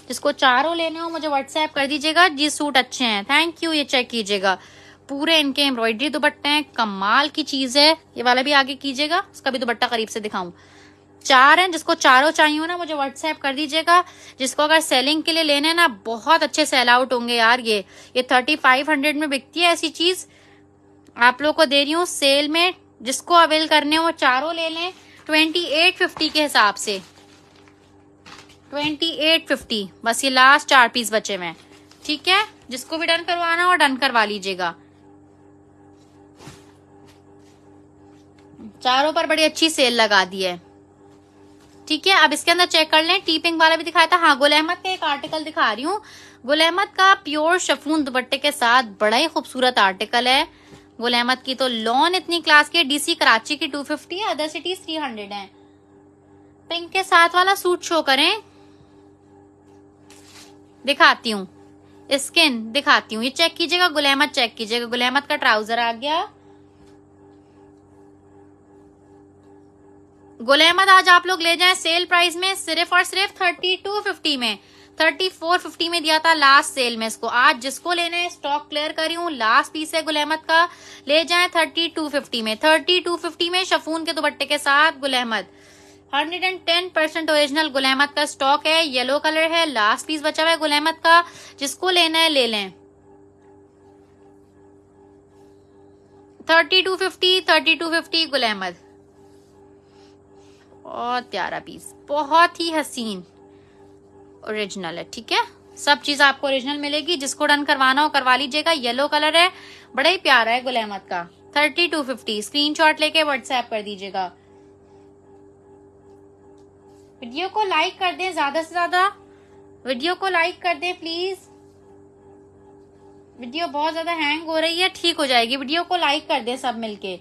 जिसको चारों लेने हो मुझे व्हाट्सएप कर दीजिएगा जी सूट अच्छे हैं थैंक यू ये चेक कीजिएगा पूरे इनके एम्ब्रॉयडरी दुपट्टे हैं कमाल की चीज है ये वाला भी आगे कीजिएगा उसका भी दुपट्टा करीब से दिखाऊं चार हैं जिसको चारों चाहिए हो ना मुझे व्हाट्सएप कर दीजिएगा जिसको अगर सेलिंग के लिए लेने ना बहुत अच्छे सेल आउट होंगे यार ये ये थर्टी फाइव हंड्रेड में बिकती है ऐसी चीज़ आप लोग को दे रही हूँ सेल में जिसको अवेल करने वो चारों ले लें ट्वेंटी एट फिफ्टी के हिसाब से ट्वेंटी एट फिफ्टी बस ये लास्ट चार पीस बचे हुए ठीक है जिसको भी डन करवाना हो डन करवा लीजिएगा चारों पर बड़ी अच्छी सेल लगा दी है ठीक है अब इसके अंदर चेक कर लें टीपिंग वाला भी दिखाया था हाँ गुल अहमद का एक आर्टिकल दिखा रही हूँ गुल अहमद का प्योर शफून दुपट्टे के साथ बड़ा ही खूबसूरत आर्टिकल है गुल अहमद की तो लोन इतनी क्लास की डीसी कराची की 250 है अदर थ्री हंड्रेड है पिंक के साथ वाला सूट शो करें दिखाती हूँ स्किन दिखाती हूँ ये चेक कीजिएगा गुल अहमद चेक कीजिएगा गुल अहमद का ट्राउजर आ गया गुल अहमद आज आप लोग ले जाएं सेल प्राइस में सिर्फ और सिर्फ थर्टी टू फिफ्टी में थर्टी फोर फिफ्टी में दिया था लास्ट सेल में इसको आज जिसको लेना है स्टॉक क्लियर रही हूँ लास्ट पीस है गुल का ले जाए थर्टी टू फिफ्टी में थर्टी टू फिफ्टी में शफून के दुपट्टे के साथ Gul hundred and ten percent original Gul का स्टॉक है येलो कलर है लास्ट पीस बचा हुआ है गुल का जिसको लेना है ले लें thirty two fifty thirty two fifty Gul बहुत प्यारा पीस बहुत ही हसीन ओरिजिनल है ठीक है सब चीज आपको ओरिजिनल मिलेगी जिसको डन करवाना हो करवा लीजिएगा येलो कलर है बड़ा ही प्यारा है गुल अहमद का थर्टी टू फिफ्टी स्क्रीन लेके व्हाट्सएप कर दीजिएगा वीडियो को लाइक कर दें ज्यादा से ज्यादा वीडियो को लाइक कर दें प्लीज वीडियो बहुत ज्यादा हैंग हो रही है ठीक हो जाएगी वीडियो को लाइक कर दें सब मिलके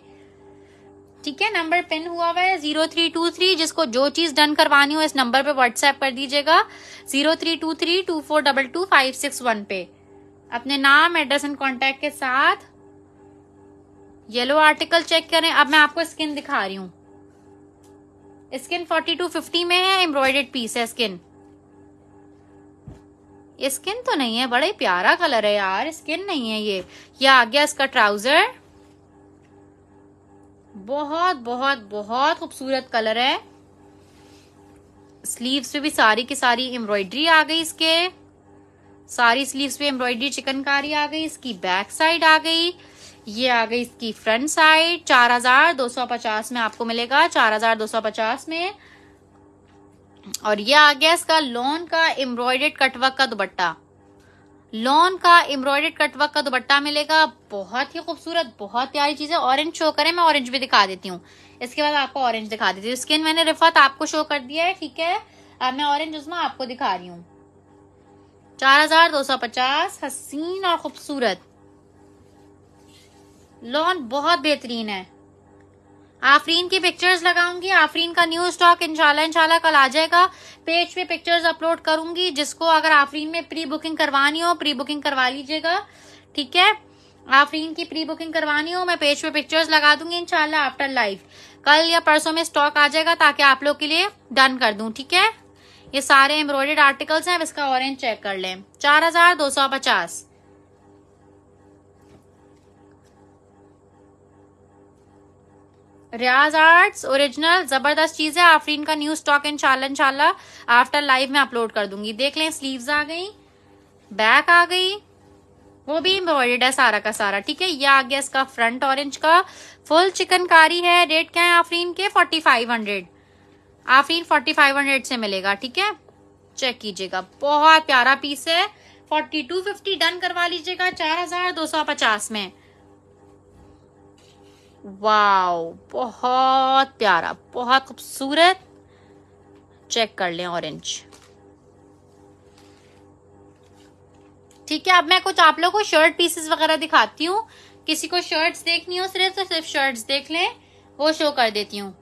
ठीक है नंबर पिन हुआ हुआ है जीरो थ्री टू थ्री जिसको जो चीज डन करवानी हो इस नंबर पे व्हाट्सएप कर दीजिएगा zero three two three two four double two five six one पे अपने नाम एड्रेस एंड कॉन्टेक्ट के साथ येलो आर्टिकल चेक करें अब मैं आपको स्किन दिखा रही हूं स्किन फोर्टी टू फिफ्टी में है एम्ब्रॉयडेड पीस है स्किन स्किन तो नहीं है बड़ा ही प्यारा कलर है यार स्किन नहीं है ये ये आ गया इसका ट्राउजर बहुत बहुत बहुत खूबसूरत कलर है स्लीव्स पे भी सारी की सारी एम्ब्रॉयडरी आ गई इसके सारी स्लीव्स पे एम्ब्रॉयडरी चिकनकारी आ गई इसकी बैक साइड आ गई ये आ गई इसकी फ्रंट साइड चार हजार दो सौ पचास में आपको मिलेगा चार हजार दो सौ पचास में और ये आ गया इसका लोन का एम्ब्रॉयडेड कटवर्क का दुपट्टा लॉन का एम्ब्रॉयडेड कटवर्क का दुपट्टा मिलेगा बहुत ही खूबसूरत बहुत प्यारी चीज है ऑरेंज शो करें मैं ऑरेंज भी दिखा देती हूँ इसके बाद आपको ऑरेंज दिखा देती हूँ स्किन मैंने रिफत आपको शो कर दिया है ठीक है अब मैं ऑरेंज उसमें आपको दिखा रही हूँ चार हजार दो सौ पचास हसीन और खूबसूरत लॉन बहुत बेहतरीन है आफरीन की पिक्चर्स लगाऊंगी आफरीन का न्यू स्टॉक इंशाल्लाह इंशाल्लाह कल आ जाएगा पेज पे पिक्चर्स अपलोड करूंगी जिसको अगर आफरीन में प्री बुकिंग करवानी हो प्री बुकिंग करवा लीजिएगा ठीक है आफरीन की प्री बुकिंग करवानी हो मैं पेज पे पिक्चर्स लगा दूंगी इंशाल्लाह आफ्टर लाइव कल या परसों में स्टॉक आ जाएगा ताकि आप लोग के लिए डन कर दूं ठीक है ये सारे एम्ब्रॉयडेड आर्टिकल्स हैं इसका ऑरेंज चेक कर लें चार हजार दो सौ पचास रियाज आर्ट्स ओरिजिनल जबरदस्त चीज है आफरीन का न्यू स्टॉक इन इनशाला आफ्टर लाइव में अपलोड कर दूंगी देख लें स्लीव्स आ गई बैक आ गई वो भी एम्ब्रॉयडेड है सारा का सारा ठीक है ये आ गया इसका फ्रंट ऑरेंज का फुल चिकनकारी है रेट क्या है आफरीन के forty five hundred Afreen forty five hundred से मिलेगा ठीक है चेक कीजिएगा बहुत प्यारा पीस है फोर्टी टू फिफ्टी डन करवा लीजिएगा चार हजार दो सौ पचास में वाओ बहुत प्यारा बहुत खूबसूरत चेक कर लें ऑरेंज ठीक है अब मैं कुछ आप लोगों को शर्ट पीसेस वगैरह दिखाती हूँ किसी को शर्ट्स देखनी हो सिर्फ तो सिर्फ शर्ट्स देख लें वो शो कर देती हूँ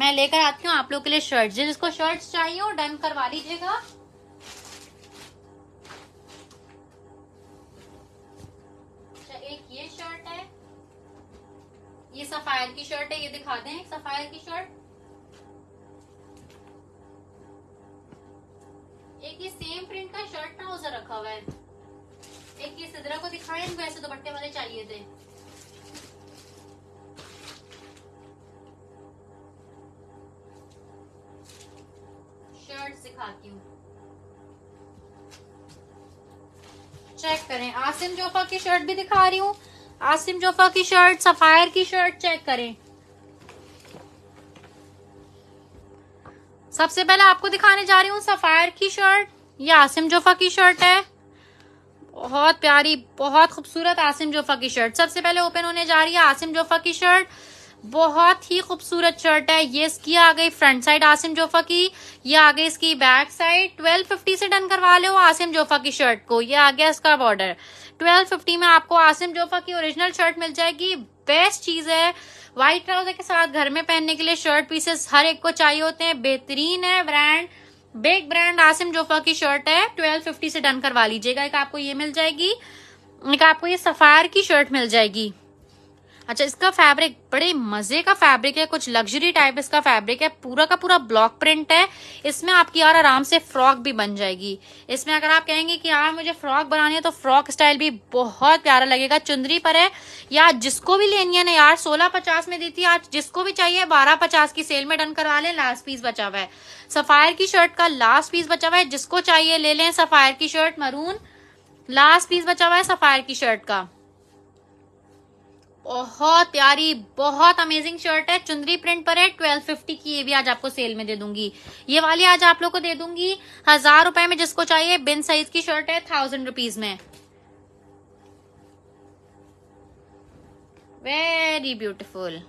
मैं लेकर आती हूँ आप लोग के लिए शर्ट जिसको शर्ट्स चाहिए हो डन करवा लीजिएगा एक ये शर्ट है ये सफायर की शर्ट है ये दिखा दें एक सफायर की शर्ट एक ये सेम प्रिंट का शर्ट ट्राउजर रखा हुआ है एक ये सिदरा को दिखाए इनको ऐसे दुपट्टे वाले चाहिए थे शर्ट सिखाती हूँ चेक करें आसिम जोफा की शर्ट भी दिखा रही हूँ आसिम जोफा की शर्ट सफायर की शर्ट चेक करें सबसे पहले आपको दिखाने जा रही हूँ सफायर की शर्ट ये आसिम जोफा की शर्ट है बहुत प्यारी बहुत खूबसूरत आसिम जोफा की शर्ट सबसे पहले ओपन होने जा रही है आसिम जोफा की शर्ट बहुत ही खूबसूरत शर्ट है ये इसकी आ गई फ्रंट साइड आसिम जोफा की ये आ गई इसकी बैक साइड 1250 से डन करवा लो आसिम जोफा की शर्ट को ये आ गया इसका बॉर्डर 1250 में आपको आसिम जोफा की ओरिजिनल शर्ट मिल जाएगी बेस्ट चीज है व्हाइट ट्राउजर के साथ घर में पहनने के लिए शर्ट पीसेस हर एक को चाहिए होते हैं बेहतरीन है brand big brand Asim Jofa की शर्ट है फिफ्टी से डन करवा लीजिएगा एक आपको ये मिल जाएगी एक आपको ये सफायर की शर्ट मिल जाएगी अच्छा इसका फैब्रिक बड़े मजे का फैब्रिक है कुछ लग्जरी टाइप इसका फैब्रिक है पूरा का पूरा ब्लॉक प्रिंट है इसमें आपकी यार आराम से फ्रॉक भी बन जाएगी इसमें अगर आप कहेंगे कि यार मुझे फ्रॉक बनानी है तो फ्रॉक स्टाइल भी बहुत प्यारा लगेगा चुंदरी पर है या जिसको भी लेनी है ना यार सोलह पचास में दी थी आज जिसको भी चाहिए बारह पचास की सेल में डन करवा लें लास्ट पीस बचा हुआ है सफायर की शर्ट का लास्ट पीस बचा हुआ है जिसको चाहिए ले लें सफायर की शर्ट मरून लास्ट पीस बचा हुआ है सफायर की शर्ट का बहुत प्यारी बहुत अमेजिंग शर्ट है चुंदरी प्रिंट पर है ट्वेल्व फिफ्टी की ये भी आज आपको सेल में दे दूंगी ये वाली आज आप लोग को दे दूंगी हजार रुपए में जिसको चाहिए बिन साइज की शर्ट है थाउजेंड रुपीज में वेरी ब्यूटिफुल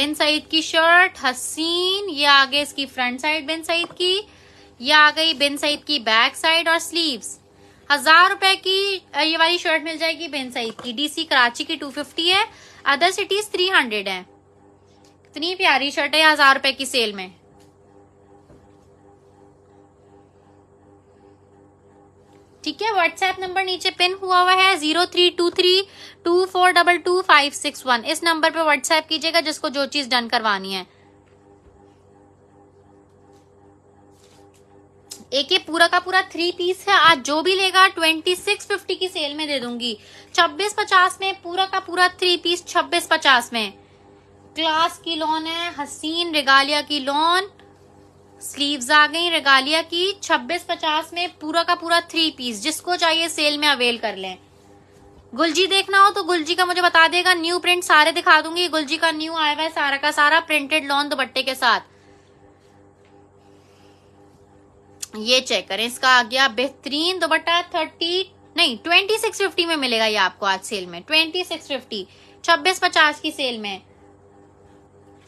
बिन सईद की शर्ट हसीन ये आ गई इसकी फ्रंट साइड बिन सईद की ये आ गई बिन सईद की बैक साइड और स्लीव्स हजार रुपए की ये वाली शर्ट मिल जाएगी बेन साइज की डीसी कराची की टू फिफ्टी है अदर सिटीज थ्री हंड्रेड है कितनी प्यारी शर्ट है हजार रुपए की सेल में ठीक है व्हाट्सएप नंबर नीचे पिन हुआ हुआ है zero three two three two four double two five six one इस नंबर पर व्हाट्सएप कीजिएगा जिसको जो चीज डन करवानी है एक ये पूरा का पूरा थ्री पीस है आज जो भी लेगा ट्वेंटी सिक्स फिफ्टी की सेल में दे दूंगी छब्बीस पचास में पूरा का पूरा थ्री पीस छब्बीस पचास में क्लास की लोन है हसीन रेगालिया की लोन स्लीव्स आ गई रेगालिया की छब्बीस पचास में पूरा का पूरा थ्री पीस जिसको चाहिए सेल में अवेल कर लें गुलजी देखना हो तो गुलजी का मुझे बता देगा न्यू प्रिंट सारे दिखा दूंगी गुलजी का न्यू आया हुआ है सारा का सारा प्रिंटेड लॉन दुपट्टे के साथ ये चेक करें इसका आ गया बेहतरीन दुपट्टा थर्टी नहीं ट्वेंटी सिक्स फिफ्टी में मिलेगा ये आपको आज सेल में ट्वेंटी सिक्स फिफ्टी छब्बीस पचास की सेल में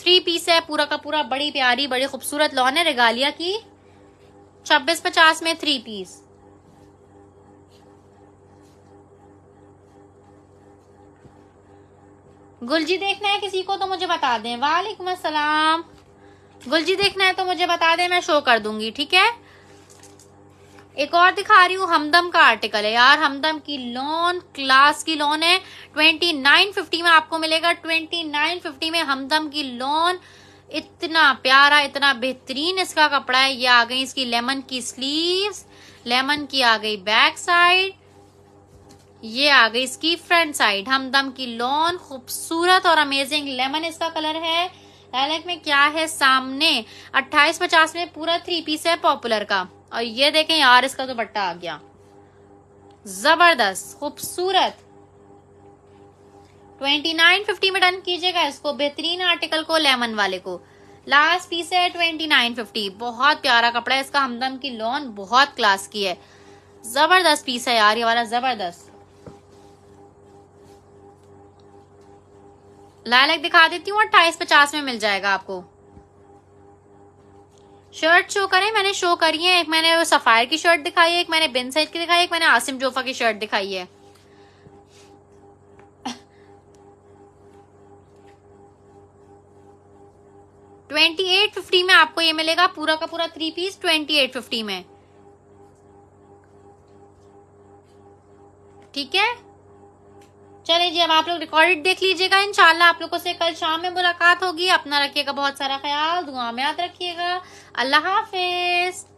थ्री पीस है पूरा का पूरा बड़ी प्यारी बड़ी खूबसूरत लॉन है रेगालिया की छब्बीस पचास में थ्री पीस गुलजी देखना है किसी को तो मुझे बता दें वालेकुम असलम गुलजी देखना है तो मुझे बता दें मैं शो कर दूंगी ठीक है एक और दिखा रही हूँ हमदम का आर्टिकल है यार हमदम की लोन क्लास की लोन है ट्वेंटी नाइन फिफ्टी में आपको मिलेगा ट्वेंटी नाइन फिफ्टी में हमदम की लोन इतना प्यारा इतना बेहतरीन इसका कपड़ा है ये आ गई इसकी लेमन की स्लीव्स लेमन की आ गई बैक साइड ये आ गई इसकी फ्रंट साइड हमदम की लोन खूबसूरत और अमेजिंग लेमन इसका कलर है लैलक में क्या है सामने अट्ठाईस पचास में पूरा थ्री पीस है पॉपुलर का और ये देखें यार इसका दुपट्टा तो बट्टा आ गया जबरदस्त खूबसूरत 2950 में डन कीजिएगा इसको बेहतरीन आर्टिकल को लेमन वाले को लास्ट पीस है 2950 बहुत प्यारा कपड़ा है इसका हमदम की लॉन बहुत क्लास की है जबरदस्त पीस है यार ये वाला जबरदस्त लालक दिखा देती हूँ अट्ठाईस पचास में मिल जाएगा आपको शर्ट शो करें मैंने शो करी है एक मैंने वो सफायर की शर्ट दिखाई है एक मैंने बिन साइड की दिखाई है एक मैंने आसिम जोफा की शर्ट दिखाई है ट्वेंटी एट फिफ्टी में आपको ये मिलेगा पूरा का पूरा three piece twenty eight fifty में ठीक है चले जी अब आप लोग रिकॉर्डेड देख लीजिएगा इंशाल्लाह आप लोगों से कल शाम में मुलाकात होगी अपना रखिएगा बहुत सारा ख्याल दुआ में याद रखिएगा अल्लाह हाफिज़